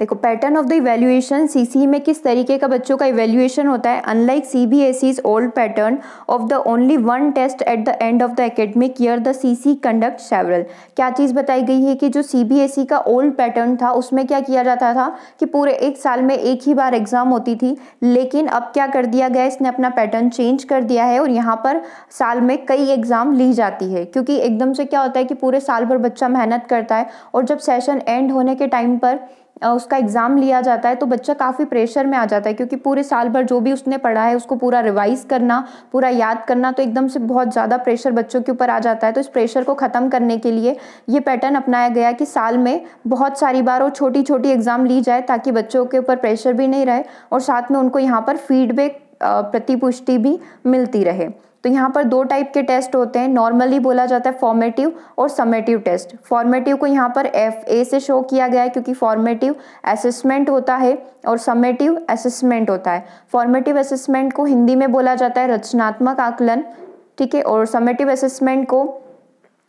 देखो pattern of the evaluation CC में किस तरीके का बच्चों का इवेल्यूएशन होता है unlike C B S CBSE's old pattern of the only one test at the end of the academic year the CC conduct several क्या चीज़ बताई गई है कि जो सी बी एस ई का ओल्ड पैटर्न था उसमें क्या किया जाता था कि पूरे एक साल में एक ही बार एग्ज़ाम होती थी लेकिन अब क्या कर दिया गया इसने अपना पैटर्न चेंज कर दिया है और यहाँ पर साल में कई एग्ज़ाम ली जाती है क्योंकि एकदम से क्या होता है कि पूरे साल भर बच्चा मेहनत करता है और जब सेशन एंड होने के टाइम पर उसका एग्ज़ाम लिया जाता है तो बच्चा काफ़ी प्रेशर में आ जाता है क्योंकि पूरे साल भर जो भी उसने पढ़ा है उसको पूरा रिवाइज़ करना पूरा याद करना तो एकदम से बहुत ज़्यादा प्रेशर बच्चों के ऊपर आ जाता है तो इस प्रेशर को ख़त्म करने के लिए ये पैटर्न अपनाया गया कि साल में बहुत सारी बार और छोटी छोटी एग्ज़ाम ली जाए ताकि बच्चों के ऊपर प्रेशर भी नहीं रहे और साथ में उनको यहाँ पर फीडबैक प्रतिपुष्टि भी मिलती रहे तो यहाँ पर दो टाइप के टेस्ट होते हैं नॉर्मली बोला जाता है फॉर्मेटिव और समेटिव टेस्ट फॉर्मेटिव को यहाँ पर एफ ए से शो किया गया है क्योंकि फॉर्मेटिव असेसमेंट होता है और समेटिव असेसमेंट होता है फॉर्मेटिव असेसमेंट को हिंदी में बोला जाता है रचनात्मक आकलन ठीक है और समेटिव असेसमेंट को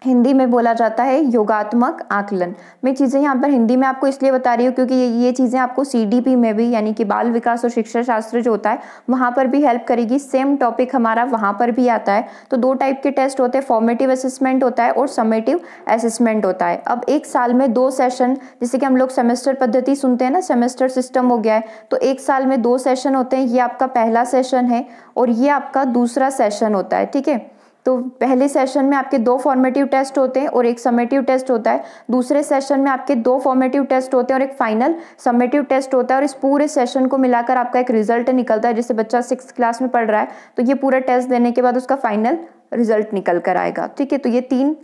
हिंदी में बोला जाता है योगात्मक आकलन मैं चीज़ें यहाँ पर हिंदी में आपको इसलिए बता रही हूँ क्योंकि ये ये चीज़ें आपको सीडीपी में भी यानी कि बाल विकास और शिक्षा शास्त्र जो होता है वहाँ पर भी हेल्प करेगी सेम टॉपिक हमारा वहाँ पर भी आता है तो दो टाइप के टेस्ट होते हैं फॉर्मेटिव असेसमेंट होता है और समेटिव असेसमेंट होता है अब एक साल में दो सेशन जैसे कि हम लोग सेमेस्टर पद्धति सुनते हैं ना सेमेस्टर सिस्टम हो गया है तो एक साल में दो सेशन होते हैं ये आपका पहला सेशन है और ये आपका दूसरा सेशन होता है ठीक है तो पहले सेशन में आपके दो फॉर्मेटिव टेस्ट होते हैं और एक समेटिव टेस्ट होता है दूसरे सेशन में आपके दो फॉर्मेटिव टेस्ट होते हैं और एक फाइनल समेटिव टेस्ट होता है और इस पूरे सेशन को मिलाकर आपका एक रिजल्ट निकलता है जैसे बच्चा सिक्स क्लास में पढ़ रहा है तो ये पूरा टेस्ट देने के बाद उसका फाइनल रिजल्ट निकल कर आएगा ठीक है तो ये तीन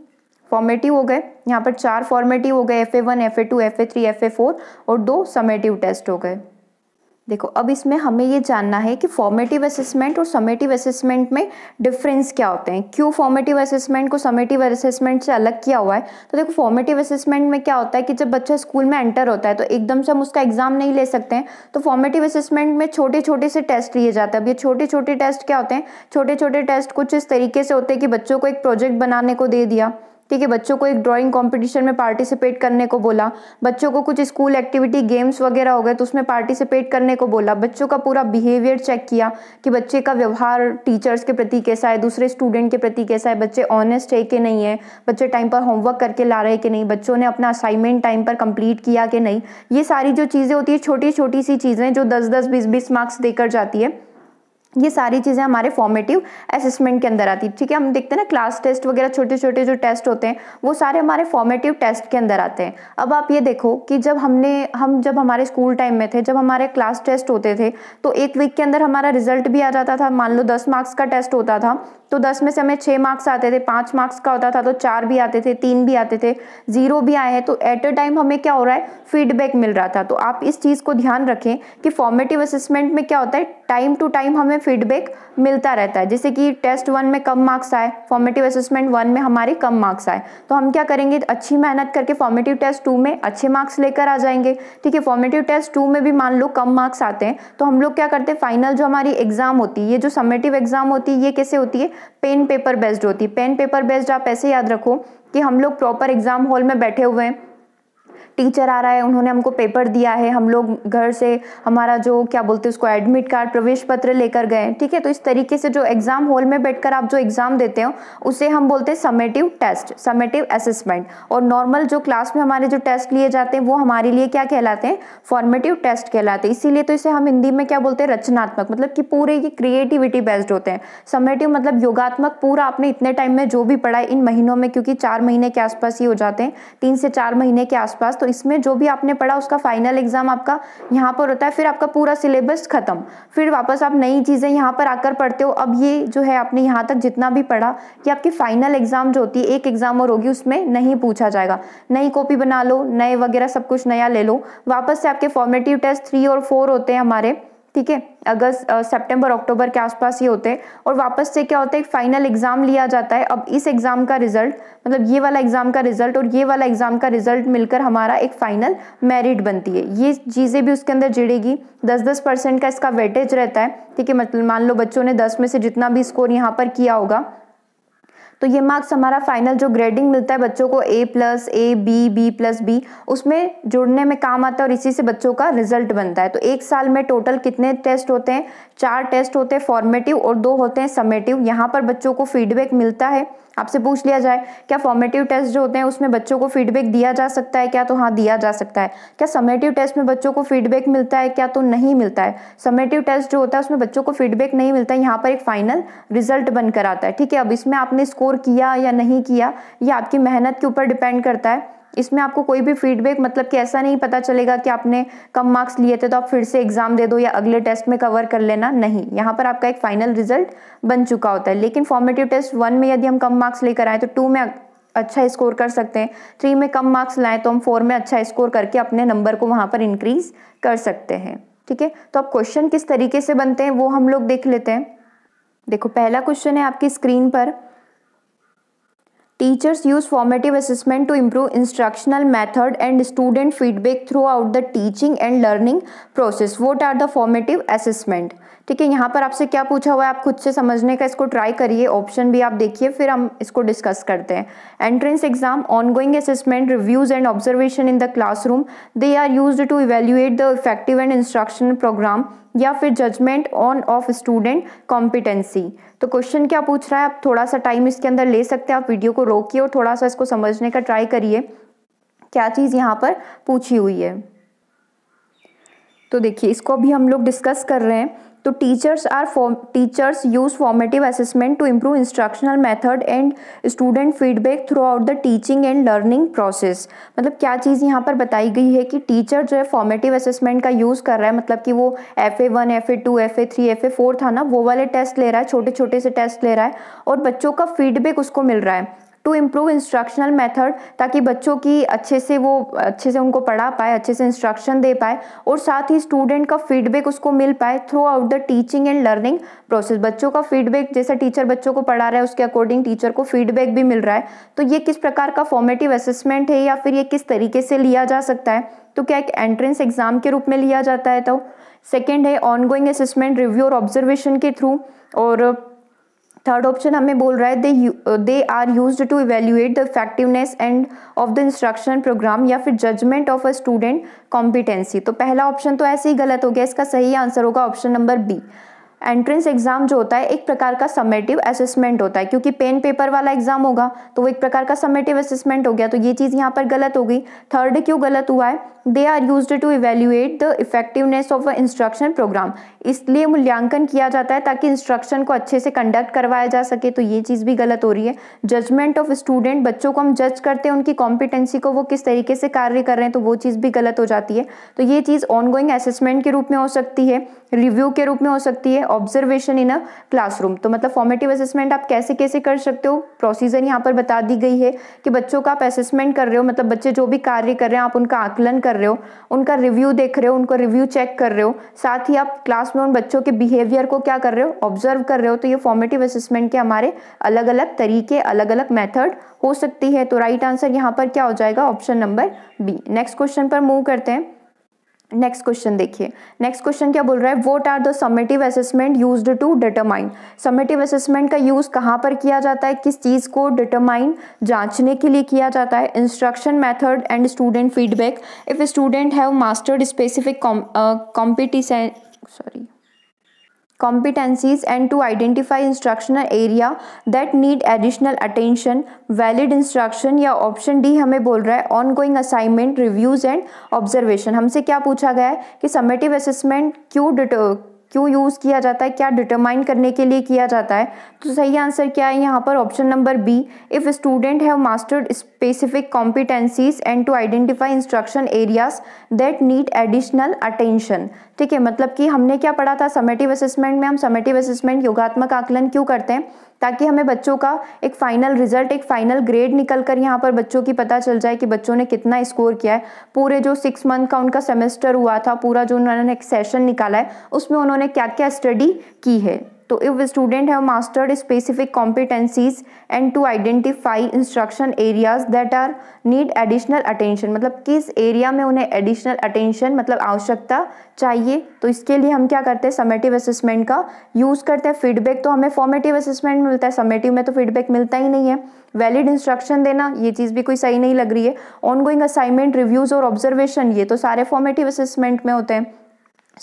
फॉर्मेटिव हो गए यहाँ पर चार फॉर्मेटिव हो गए F A one F A two F A three F A four और दो समेटिव टेस्ट हो गए देखो अब इसमें हमें ये जानना है कि फॉर्मेटिव असेसमेंट और समेटिव असेसमेंट में डिफरेंस क्या होते हैं क्यों फॉर्मेटिव असेसमेंट को समेटिव असेसमेंट से अलग किया हुआ है तो देखो फॉर्मेटिव असेसमेंट में क्या होता है कि जब बच्चा स्कूल में एंटर होता है तो एकदम से हम उसका एग्जाम नहीं ले सकते हैं तो फॉर्मेटिव असेसमेंट में छोटे छोटे से टेस्ट लिए जाते हैं अब ये छोटे छोटे टेस्ट क्या होते हैं छोटे छोटे टेस्ट कुछ इस तरीके से होते हैं कि बच्चों को एक प्रोजेक्ट बनाने को दे दिया ठीक है बच्चों को एक ड्राइंग कंपटीशन में पार्टिसिपेट करने को बोला बच्चों को कुछ स्कूल एक्टिविटी गेम्स वगैरह हो गए तो उसमें पार्टिसिपेट करने को बोला बच्चों का पूरा बिहेवियर चेक किया कि बच्चे का व्यवहार टीचर्स के प्रति कैसा है दूसरे स्टूडेंट के प्रति कैसा है बच्चे ऑनेस्ट है कि नहीं है बच्चे टाइम पर होमवर्क करके ला रहे कि नहीं बच्चों ने अपना असाइनमेंट टाइम पर कंप्लीट किया कि नहीं ये सारी जो चीज़ें होती है छोटी छोटी सी चीज़ें जो दस दस बीस बीस मार्क्स देकर जाती है ये सारी चीज़ें हमारे फॉर्मेटिव असेसमेंट के अंदर आती है ठीक है हम देखते हैं ना क्लास टेस्ट वगैरह छोटे छोटे जो टेस्ट होते हैं वो सारे हमारे फॉर्मेटिव टेस्ट के अंदर आते हैं अब आप ये देखो कि जब हमने हम जब हमारे स्कूल टाइम में थे जब हमारे क्लास टेस्ट होते थे तो एक वीक के अंदर हमारा रिजल्ट भी आ जाता था मान लो दस मार्क्स का टेस्ट होता था तो दस में से हमें छः मार्क्स आते थे पाँच मार्क्स का होता था तो चार भी आते थे तीन भी आते थे ज़ीरो भी आए हैं तो एट अ टाइम हमें क्या हो रहा है फीडबैक मिल रहा था तो आप इस चीज़ को ध्यान रखें कि फॉर्मेटिव असेसमेंट में क्या होता है टाइम टू टाइम हमें फीडबैक मिलता रहता है जैसे कि टेस्ट वन में कम मार्क्स आए फॉर्मेटिव असेसमेंट वन में हमारे कम मार्क्स आए तो हम क्या करेंगे अच्छी मेहनत करके फॉर्मेटिव टेस्ट टू में अच्छे मार्क्स लेकर आ जाएंगे ठीक है फॉर्मेटिव टेस्ट टू में भी मान लो कम मार्क्स आते हैं तो हम लोग क्या करते हैं फाइनल जो हमारी एग्जाम होती है ये जो समेटिव एग्जाम होती है ये कैसे होती है पेन पेपर बेस्ड होती है पेन पेपर बेस्ड आप ऐसे याद रखो कि हम लोग प्रॉपर एग्जाम हॉल में बैठे हुए हैं टीचर आ रहा है उन्होंने हमको पेपर दिया है हम लोग घर से हमारा जो क्या बोलते हैं उसको एडमिट कार्ड प्रवेश पत्र लेकर गए ठीक है तो इस तरीके से जो एग्ज़ाम हॉल में बैठकर आप जो एग्ज़ाम देते हो उसे हम बोलते हैं समेटिव टेस्ट समेटिव असेसमेंट और नॉर्मल जो क्लास में हमारे जो टेस्ट लिए जाते हैं वो हमारे लिए क्या कहलाते हैं फॉर्मेटिव टेस्ट कहलाते हैं इसीलिए तो इसे हम हिंदी में क्या बोलते हैं रचनात्मक मतलब कि पूरे ये क्रिएटिविटी बेस्ड होते हैं समेटिव मतलब योगात्मक पूरा आपने इतने टाइम में जो भी पढ़ा है इन महीनों में क्योंकि चार महीने के आसपास ही हो जाते हैं तीन से चार महीने के आसपास तो तो इसमें जो भी आपने पढ़ा उसका फाइनल एग्जाम आपका यहाँ पर होता है फिर आपका पूरा सिलेबस खत्म फिर वापस आप नई चीज़ें यहाँ पर आकर पढ़ते हो अब ये जो है आपने यहाँ तक जितना भी पढ़ा कि आपकी फाइनल एग्जाम जो होती है एक एग्जाम और होगी उसमें नहीं पूछा जाएगा नई कॉपी बना लो नए वगैरह सब कुछ नया ले लो वापस से आपके फॉर्मेटिव टेस्ट थ्री और फोर होते हैं हमारे ठीक है अगस्त सितंबर अक्टूबर के आसपास ये होते हैं और वापस से क्या होता है फाइनल एग्जाम लिया जाता है अब इस एग्जाम का रिजल्ट मतलब ये वाला एग्जाम का रिजल्ट और ये वाला एग्जाम का रिजल्ट मिलकर हमारा एक फाइनल मेरिट बनती है ये चीज़ें भी उसके अंदर जिड़ेगी दस दस परसेंट का इसका वेटेज रहता है ठीक है मतलब मान लो बच्चों ने दस में से जितना भी स्कोर यहाँ पर किया होगा तो ये मार्क्स हमारा फाइनल जो ग्रेडिंग मिलता है बच्चों को A plus A B B plus B उसमें जुड़ने में काम आता है और इसी से बच्चों का रिजल्ट बनता है तो एक साल में टोटल कितने टेस्ट होते हैं चार टेस्ट होते हैं फॉर्मेटिव और दो होते हैं समेटिव यहाँ पर बच्चों को फीडबैक मिलता है आपसे पूछ लिया जाए क्या फॉर्मेटिव टेस्ट जो होते हैं उसमें बच्चों को फीडबैक दिया जा सकता है क्या तो हाँ दिया जा सकता है क्या समेटिव टेस्ट में बच्चों को फीडबैक मिलता है क्या तो नहीं मिलता है समेटिव टेस्ट जो होता है उसमें बच्चों को फीडबैक नहीं मिलता है यहाँ पर एक फाइनल रिजल्ट बनकर आता है ठीक है अब इसमें आपने स्कोर किया या नहीं किया ये आपकी मेहनत के ऊपर डिपेंड करता है इसमें आपको कोई भी फीडबैक मतलब कि ऐसा नहीं पता चलेगा कि आपने कम मार्क्स लिए थे तो आप फिर से एग्जाम दे दो या अगले टेस्ट में कवर कर लेना नहीं यहाँ पर आपका एक फाइनल रिजल्ट बन चुका होता है लेकिन फॉर्मेटिव टेस्ट वन में यदि हम कम मार्क्स लेकर आए तो टू में अच्छा स्कोर कर सकते हैं थ्री में कम मार्क्स लाएं तो हम फोर में अच्छा स्कोर करके अपने नंबर को वहाँ पर इंक्रीज कर सकते हैं ठीक है तो अब क्वेश्चन किस तरीके से बनते हैं वो हम लोग देख लेते हैं देखो पहला क्वेश्चन है आपकी स्क्रीन पर Teachers use formative assessment to improve instructional method and student feedback throughout the teaching and learning process. What are the formative assessment? ठीक है यहाँ पर आपसे क्या पूछा हुआ है आप खुद से समझने का इसको ट्राई करिए ऑप्शन भी आप देखिए फिर हम इसको डिस्कस करते हैं entrance exam ongoing assessment reviews and observation in the classroom they are use to evaluate the effective and instruction programme या फिर judgement on of student competency तो क्वेश्चन क्या पूछ रहा है आप थोड़ा सा टाइम इसके अंदर ले सकते हैं आप वीडियो को रोकिए और थोड़ा सा इसको समझने का ट्राई करिए क्या चीज़ यहाँ पर पूछी हुई है तो देखिए इसको अभी हम लोग डिस्कस कर रहे हैं तो teachers are teachers use formative assessment to improve instructional method and student feedback throughout the teaching and learning process मतलब क्या चीज़ यहाँ पर बताई गई है कि टीचर जो है फॉर्मेटिव असेसमेंट का यूज़ कर रहा है मतलब कि वो F A one F A two F A three F A four था ना वो वाले टेस्ट ले रहा है छोटे छोटे से टेस्ट ले रहा है और बच्चों का फीडबैक उसको मिल रहा है टू इम्प्रूव इंस्ट्रक्शनल मेथड ताकि बच्चों की अच्छे से वो अच्छे से उनको पढ़ा पाए अच्छे से इंस्ट्रक्शन दे पाए और साथ ही स्टूडेंट का फीडबैक उसको मिल पाए throughout the teaching and learning process बच्चों का फीडबैक जैसे टीचर बच्चों को पढ़ा रहा है उसके अकॉर्डिंग टीचर को फीडबैक भी मिल रहा है तो ये किस प्रकार का फॉर्मेटिव असेसमेंट है या फिर ये किस तरीके से लिया जा सकता है तो क्या एक एंट्रेंस एग्जाम के रूप में लिया जाता है तो सेकेंड है ऑनगोइंग असेसमेंट रिव्यू और ऑब्जर्वेशन के थ्रू और थर्ड ऑप्शन हमें बोल रहा है they they are used to evaluate the effectiveness and of the instruction programme या फिर judgement of a student competency तो पहला ऑप्शन तो ऐसे ही गलत हो गया इसका सही आंसर होगा option number B entrance exam जो होता है एक प्रकार का समेटिव असेसमेंट होता है क्योंकि पेन पेपर वाला एग्ज़ाम होगा तो वो एक प्रकार का समेटिव असेसमेंट हो गया तो ये चीज़ यहाँ पर गलत हो गई थर्ड क्यों गलत हुआ है they are use to evaluate the effectiveness of a instruction programme इसलिए मूल्यांकन किया जाता है ताकि इंस्ट्रक्शन को अच्छे से कंडक्ट करवाया जा सके तो ये चीज़ भी गलत हो रही है जजमेंट ऑफ स्टूडेंट बच्चों को हम जज करते हैं उनकी कॉम्पिटेंसी को वो किस तरीके से कार्य कर रहे हैं तो वो चीज़ भी गलत हो जाती है तो ये चीज़ ऑनगोइंग असेसमेंट के रूप में हो सकती है रिव्यू के रूप में हो सकती है ऑब्जर्वेशन इन अ क्लासरूम तो मतलब फॉर्मेटिव असेसमेंट आप कैसे कैसे कर सकते हो प्रोसीजर यहाँ पर बता दी गई है कि बच्चों का आप असेसमेंट कर रहे हो मतलब बच्चे जो भी कार्य कर रहे हैं आप उनका आकलन कर रहे हो उनका रिव्यू देख रहे हो उनको रिव्यू चेक कर रहे हो साथ ही आप क्लास में उन बच्चों के बिहेवियर को क्या कर रहे हो ऑब्जर्व कर रहे हो तो ये फॉर्मेटिव असेसमेंट के हमारे अलग अलग तरीके अलग अलग मैथड हो सकती है तो राइट आंसर यहाँ पर क्या हो जाएगा option number B next question पर मूव करते हैं नेक्स्ट क्वेश्चन देखिए नेक्स्ट क्वेश्चन क्या बोल रहा है what are the summative assessment use to determine summative assessment का यूज़ कहाँ पर किया जाता है किस चीज़ को डिटरमाइन जांचने के लिए किया जाता है instruction method and student feedback if student have mastered specific competition sorry competencies and to identify instructional area that need additional attention valid instruction या option D हमें बोल रहा है ongoing assignment reviews and observation हमसे क्या पूछा गया है कि summative assessment क्यों क्यों यूज़ किया जाता है क्या डिटरमाइन करने के लिए किया जाता है तो सही आंसर क्या है यहाँ पर option number B if student have mastered specific competencies and to identify instruction areas that need additional attention ठीक है मतलब कि हमने क्या पढ़ा था समेटिव असेसमेंट में हम समेटिव असेसमेंट योगात्मक आकलन क्यों करते हैं ताकि हमें बच्चों का एक फाइनल रिजल्ट एक फाइनल ग्रेड निकल कर यहाँ पर बच्चों की पता चल जाए कि बच्चों ने कितना स्कोर किया है पूरे जो सिक्स मंथ का उनका सेमेस्टर हुआ था पूरा जो उन्होंने एक सेशन निकाला है उसमें उन्होंने क्या क्या स्टडी की है तो if student have mastered specific competencies and to identify instruction areas that are need additional attention मतलब किस एरिया में उन्हें एडिशनल अटेंशन मतलब आवश्यकता चाहिए तो इसके लिए हम क्या करते हैं समेटिव असेसमेंट का यूज़ करते हैं फीडबैक तो हमें फॉर्मेटिव असेसमेंट मिलता है समेटिव में तो फीडबैक मिलता ही नहीं है वैलिड इंस्ट्रक्शन देना ये चीज़ भी कोई सही नहीं लग रही है ऑनगोइंग असाइनमेंट रिव्यूज़ और ऑब्जर्वेशन ये तो सारे फॉर्मेटिव असेसमेंट में होते हैं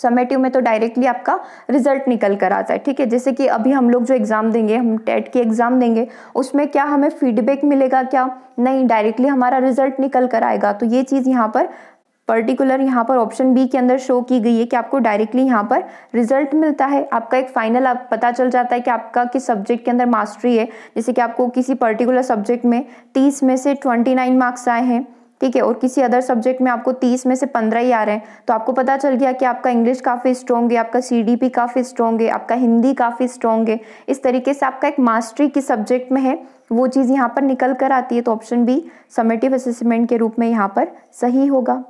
समेटिव में तो डायरेक्टली आपका रिजल्ट निकल कर आता है ठीक है जैसे कि अभी हम लोग जो एग्ज़ाम देंगे हम टेट की एग्ज़ाम देंगे उसमें क्या हमें फीडबैक मिलेगा क्या नहीं डायरेक्टली हमारा रिजल्ट निकल कर आएगा तो ये चीज़ यहाँ पर पर्टिकुलर यहाँ पर ऑप्शन बी के अंदर शो की गई है कि आपको डायरेक्टली यहाँ पर रिजल्ट मिलता है आपका एक फाइनल आप पता चल जाता है कि आपका किस सब्जेक्ट के अंदर मास्टरी है जैसे कि आपको किसी पर्टिकुलर सब्जेक्ट में तीस में से ट्वेंटी नाइन मार्क्स आए हैं ठीक है और किसी अदर सब्जेक्ट में आपको तीस में से पंद्रह ही आ रहे हैं तो आपको पता चल गया कि आपका इंग्लिश काफ़ी स्ट्रॉन्ग है आपका सी काफ़ी स्ट्रॉन्ग है आपका हिंदी काफ़ी स्ट्रॉन्ग है इस तरीके से आपका एक मास्टरी किस सब्जेक्ट में है वो चीज़ यहाँ पर निकल कर आती है तो ऑप्शन बी समेटिव असेसमेंट के रूप में यहाँ पर सही होगा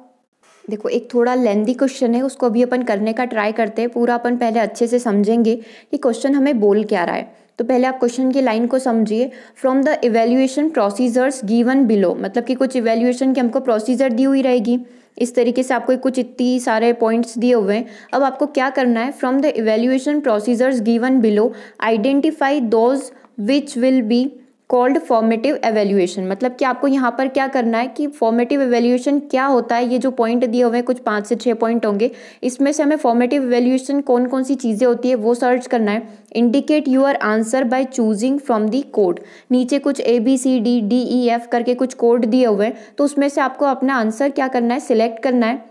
देखो एक थोड़ा लेंदी क्वेश्चन है उसको अभी अपन करने का ट्राई करते हैं पूरा अपन पहले अच्छे से समझेंगे कि क्वेश्चन हमें बोल क्या रहा है तो पहले आप क्वेश्चन की लाइन को समझिए from the evaluation procedures given below मतलब कि कुछ इवेल्यूएशन की हमको प्रोसीजर दी हुई रहेगी इस तरीके से आपको कुछ इतनी सारे पॉइंट्स दिए हुए हैं अब आपको क्या करना है from the evaluation procedures given below identify those which will be called formative evaluation मतलब कि आपको यहाँ पर क्या करना है कि फॉर्मेटिव एवेल्यूएशन क्या होता है ये जो पॉइंट दिए हुए हैं कुछ पाँच से छः पॉइंट होंगे इसमें से हमें फॉर्मेटिव एवेल्यूएशन कौन कौन सी चीज़ें होती है वो सर्च करना है indicate your answer by choosing from the code नीचे कुछ A B C D D E F करके कुछ कोड दिए हुए हैं तो उसमें से आपको अपना आंसर क्या करना है सिलेक्ट करना है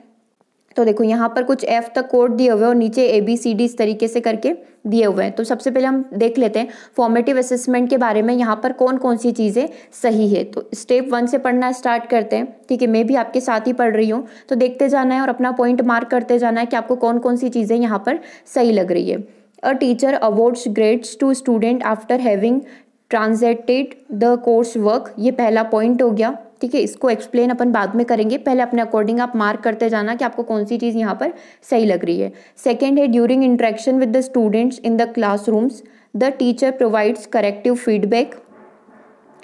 तो देखो यहाँ पर कुछ एफ तक कोड दिए हुए और नीचे ए बी सी डी इस तरीके से करके दिए हुए हैं तो सबसे पहले हम देख लेते हैं फॉर्मेटिव असेसमेंट के बारे में यहाँ पर कौन कौन सी चीज़ें सही है तो स्टेप वन से पढ़ना स्टार्ट करते हैं ठीक है मैं भी आपके साथ ही पढ़ रही हूँ तो देखते जाना है और अपना पॉइंट मार्क करते जाना है कि आपको कौन कौन सी चीज़ें यहाँ पर सही लग रही है a teacher awards grades to student after having transacted the course work ये पहला पॉइंट हो गया ठीक है इसको एक्सप्लेन अपन बाद में करेंगे पहले अपने अकॉर्डिंग आप मार्क करते जाना कि आपको कौन सी चीज़ यहाँ पर सही लग रही है सेकेंड है during interaction with the students in the classrooms the teacher provides corrective feedback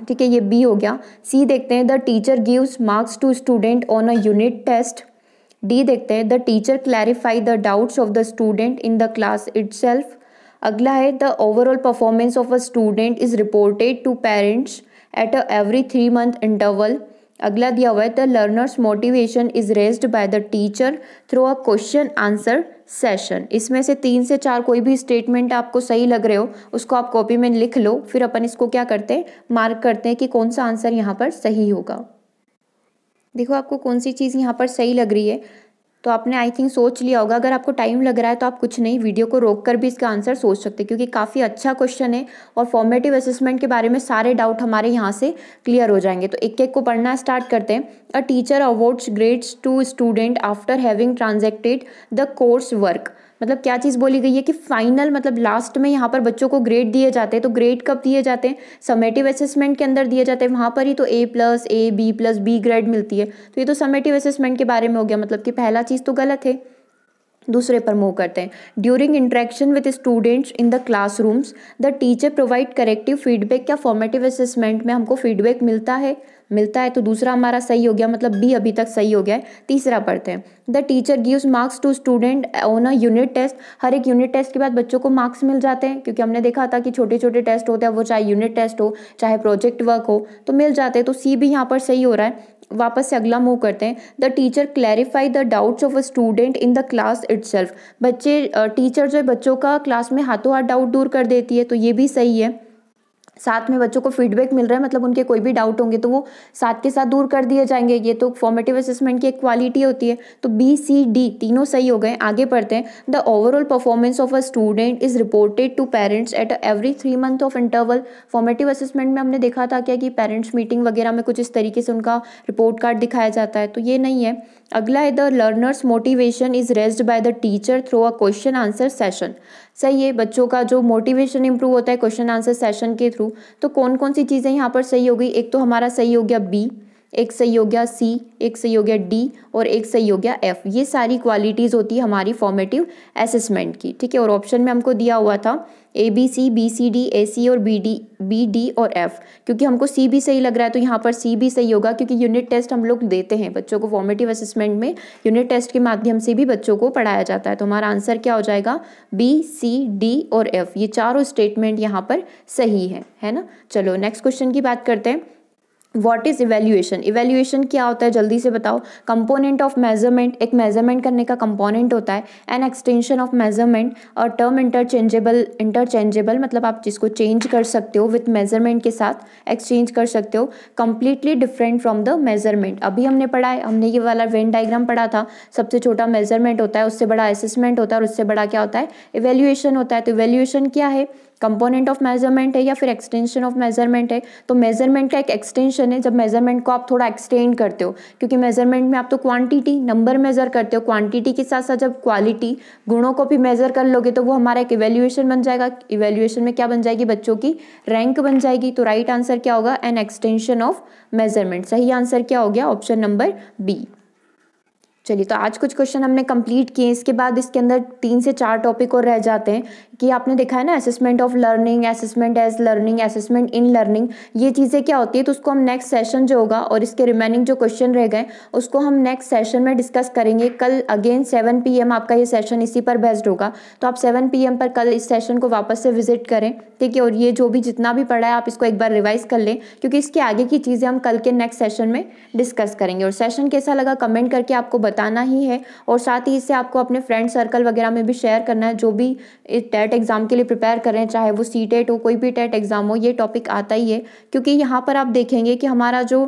ठीक है ये बी हो गया सी देखते हैं the teacher gives marks to student on a unit test D देखते हैं the teacher clarify the doubts of the student in the class it अगला है the overall performance of a student is reported to parents at a every three month interval अगला दिया हुआ है the learners motivation is raised by the teacher through a question answer session इसमें से तीन से चार कोई भी स्टेटमेंट आपको सही लग रहे हो उसको आप कॉपी में लिख लो फिर अपन इसको क्या करते हैं मार्क करते हैं कि कौन सा आंसर यहाँ पर सही होगा देखो आपको कौन सी चीज़ यहाँ पर सही लग रही है तो आपने आई थिंक सोच लिया होगा अगर आपको टाइम लग रहा है तो आप कुछ नहीं वीडियो को रोक कर भी इसका आंसर सोच सकते हैं क्योंकि काफ़ी अच्छा क्वेश्चन है और फॉर्मेटिव असेसमेंट के बारे में सारे डाउट हमारे यहाँ से क्लियर हो जाएंगे तो एक एक को पढ़ना स्टार्ट करते हैं a teacher awards grades to student after having transacted the course work मतलब क्या चीज़ बोली गई है कि फाइनल मतलब लास्ट में यहाँ पर बच्चों को ग्रेड दिए जाते हैं तो ग्रेड कब दिए जाते हैं समेटिव असेसमेंट के अंदर दिए जाते हैं वहाँ पर ही तो A plus A B plus B grade मिलती है तो ये तो समेटिव असेसमेंट के बारे में हो गया मतलब कि पहला चीज़ तो गलत है दूसरे पर मूव करते हैं during interaction with students in the rooms the teacher provide corrective feedback या फॉर्मेटिव असेसमेंट में हमको फीडबैक मिलता है मिलता है तो दूसरा हमारा सही हो गया मतलब बी अभी तक सही हो गया है तीसरा पढ़ते हैं the teacher gives marks to student on a unit test हर एक यूनिट टेस्ट के बाद बच्चों को मार्क्स मिल जाते हैं क्योंकि हमने देखा था कि छोटे छोटे टेस्ट होते हैं वो चाहे यूनिट टेस्ट हो चाहे प्रोजेक्ट वर्क हो तो मिल जाते हैं तो सी भी यहाँ पर सही हो रहा है वापस से अगला मूव करते हैं the teacher clarify the doubts of a student in the class it बच्चे टीचर जो है बच्चों का क्लास में हाथों हाथ डाउट दूर कर देती है तो ये भी सही है साथ में बच्चों को फीडबैक मिल रहा है मतलब उनके कोई भी डाउट होंगे तो वो साथ के साथ दूर कर दिए जाएंगे ये तो फॉर्मेटिव असेसमेंट की एक क्वालिटी होती है तो बी सी डी तीनों सही हो गए आगे पढ़ते हैं the overall performance of a student is reported to parents at every three month of interval formative assessment में हमने देखा था क्या कि पेरेंट्स मीटिंग वगैरह में कुछ इस तरीके से उनका रिपोर्ट कार्ड दिखाया जाता है तो ये नहीं है अगला है the learners motivation is raised by the teacher through a question answer session सही है बच्चों का जो मोटिवेशन इंप्रूव होता है क्वेश्चन आंसर सेशन के थ्रू तो कौन कौन सी चीज़ें यहाँ पर सही हो गई एक तो हमारा सही हो गया बी एक गया सी एक गया डी और एक गया एफ ये सारी क्वालिटीज़ होती है हमारी फॉर्मेटिव असेसमेंट की ठीक है और ऑप्शन में हमको दिया हुआ था A B C B C D A C और बी डी बी डी और एफ क्योंकि हमको सी भी सही लग रहा है तो यहाँ पर सी भी सही होगा क्योंकि यूनिट टेस्ट हम लोग देते हैं बच्चों को फॉर्मेटिव असेसमेंट में यूनिट टेस्ट के माध्यम से भी बच्चों को पढ़ाया जाता है तो हमारा आंसर क्या हो जाएगा बी सी डी और एफ ये चारों स्टेटमेंट यहाँ पर सही है है ना चलो नेक्स्ट क्वेश्चन की बात करते हैं वॉट इज़ इवेल्यूएशन इवेल्यूएशन क्या होता है जल्दी से बताओ कंपोनेंट ऑफ मेजरमेंट एक मेजरमेंट करने का कंपोनेंट होता है एन एक्सटेंशन ऑफ मेजरमेंट और टर्म इंटरचेंजेबल इंटरचेंजेबल मतलब आप जिसको चेंज कर सकते हो विथ मेजरमेंट के साथ एक्सचेंज कर सकते हो completely different from the measurement अभी हमने पढ़ा है हमने ये वाला वेन डाइग्राम पढ़ा था सबसे छोटा मेजरमेंट होता है उससे बड़ा असेसमेंट होता है और उससे बड़ा क्या होता है इवेल्यूएशन होता है तो इवेल्यूएशन क्या है कंपोनेंट ऑफ मेजरमेंट है या फिर एक्सटेंशन ऑफ मेजरमेंट है तो मेजरमेंट का एक एक्सटेंशन है जब मेजरमेंट को आप थोड़ा एक्सटेंड करते हो क्योंकि मेजरमेंट में आप तो क्वांटिटी नंबर मेजर करते हो क्वांटिटी के साथ साथ जब क्वालिटी गुणों को भी मेजर कर लोगे तो वो हमारा एक इवेल्यूएशन बन जाएगा इवेल्यूएशन में क्या बन जाएगी बच्चों की रैंक बन जाएगी तो राइट आंसर क्या होगा एन एक्सटेंशन ऑफ मेजरमेंट सही आंसर क्या हो गया ऑप्शन नंबर बी चलिए तो आज कुछ क्वेश्चन हमने कंप्लीट किए इसके बाद इसके अंदर तीन से चार टॉपिक और रह जाते हैं कि आपने देखा है ना assessment of learning assessment as learning assessment in learning ये चीज़ें क्या होती है तो उसको हम नेक्स्ट सेशन जो होगा और इसके रिमेनिंग जो क्वेश्चन रह गए उसको हम नेक्स्ट सेशन में डिस्कस करेंगे कल अगेन सेवन पी आपका ये सेशन इसी पर बेस्ड होगा तो आप सेवन पी पर कल इस सेशन को वापस से विजिट करें ठीक है और ये जो भी जितना भी पढ़ा है आप इसको एक बार रिवाइज कर लें क्योंकि इसके आगे की चीज़ें हम कल के नेक्स्ट सेशन में डिस्कस करेंगे और सेशन कैसा लगा कमेंट करके आपको बताना ही है और साथ ही इससे आपको अपने फ्रेंड सर्कल वगैरह में भी शेयर करना है जो भी टेट टेट एग्ज़ाम के लिए प्रिपेयर करें चाहे वो सी टेट हो कोई भी टेट एग्ज़ाम हो ये टॉपिक आता ही है क्योंकि यहाँ पर आप देखेंगे कि हमारा जो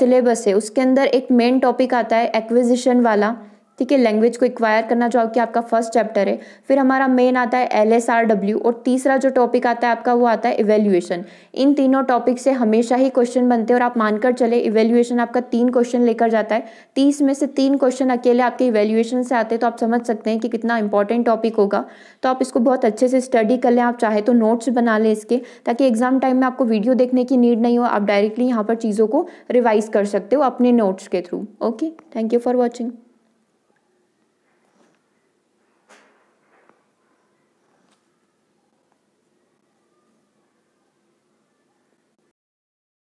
सिलेबस है उसके अंदर एक मेन टॉपिक आता है एक्विजिशन वाला ठीक है लैंग्वेज को एक्वायर करना जो कि आपका फर्स्ट चैप्टर है फिर हमारा मेन आता है एल एस आर और तीसरा जो टॉपिक आता है आपका वो आता है इवेल्यूएशन इन तीनों टॉपिक से हमेशा ही क्वेश्चन बनते हैं और आप मानकर चले इवेल्यूएशन आपका तीन क्वेश्चन लेकर जाता है तीस में से तीन क्वेश्चन अकेले आपके इवेल्यूएशन से आते हैं तो आप समझ सकते हैं कि कितना इंपॉर्टेंट टॉपिक होगा तो आप इसको बहुत अच्छे से स्टडी कर लें आप चाहे तो नोट्स बना लें इसके ताकि एग्जाम टाइम में आपको वीडियो देखने की नीड नहीं हो आप डायरेक्टली यहाँ पर चीज़ों को रिवाइज कर सकते हो अपने नोट्स के through okay thank you for watching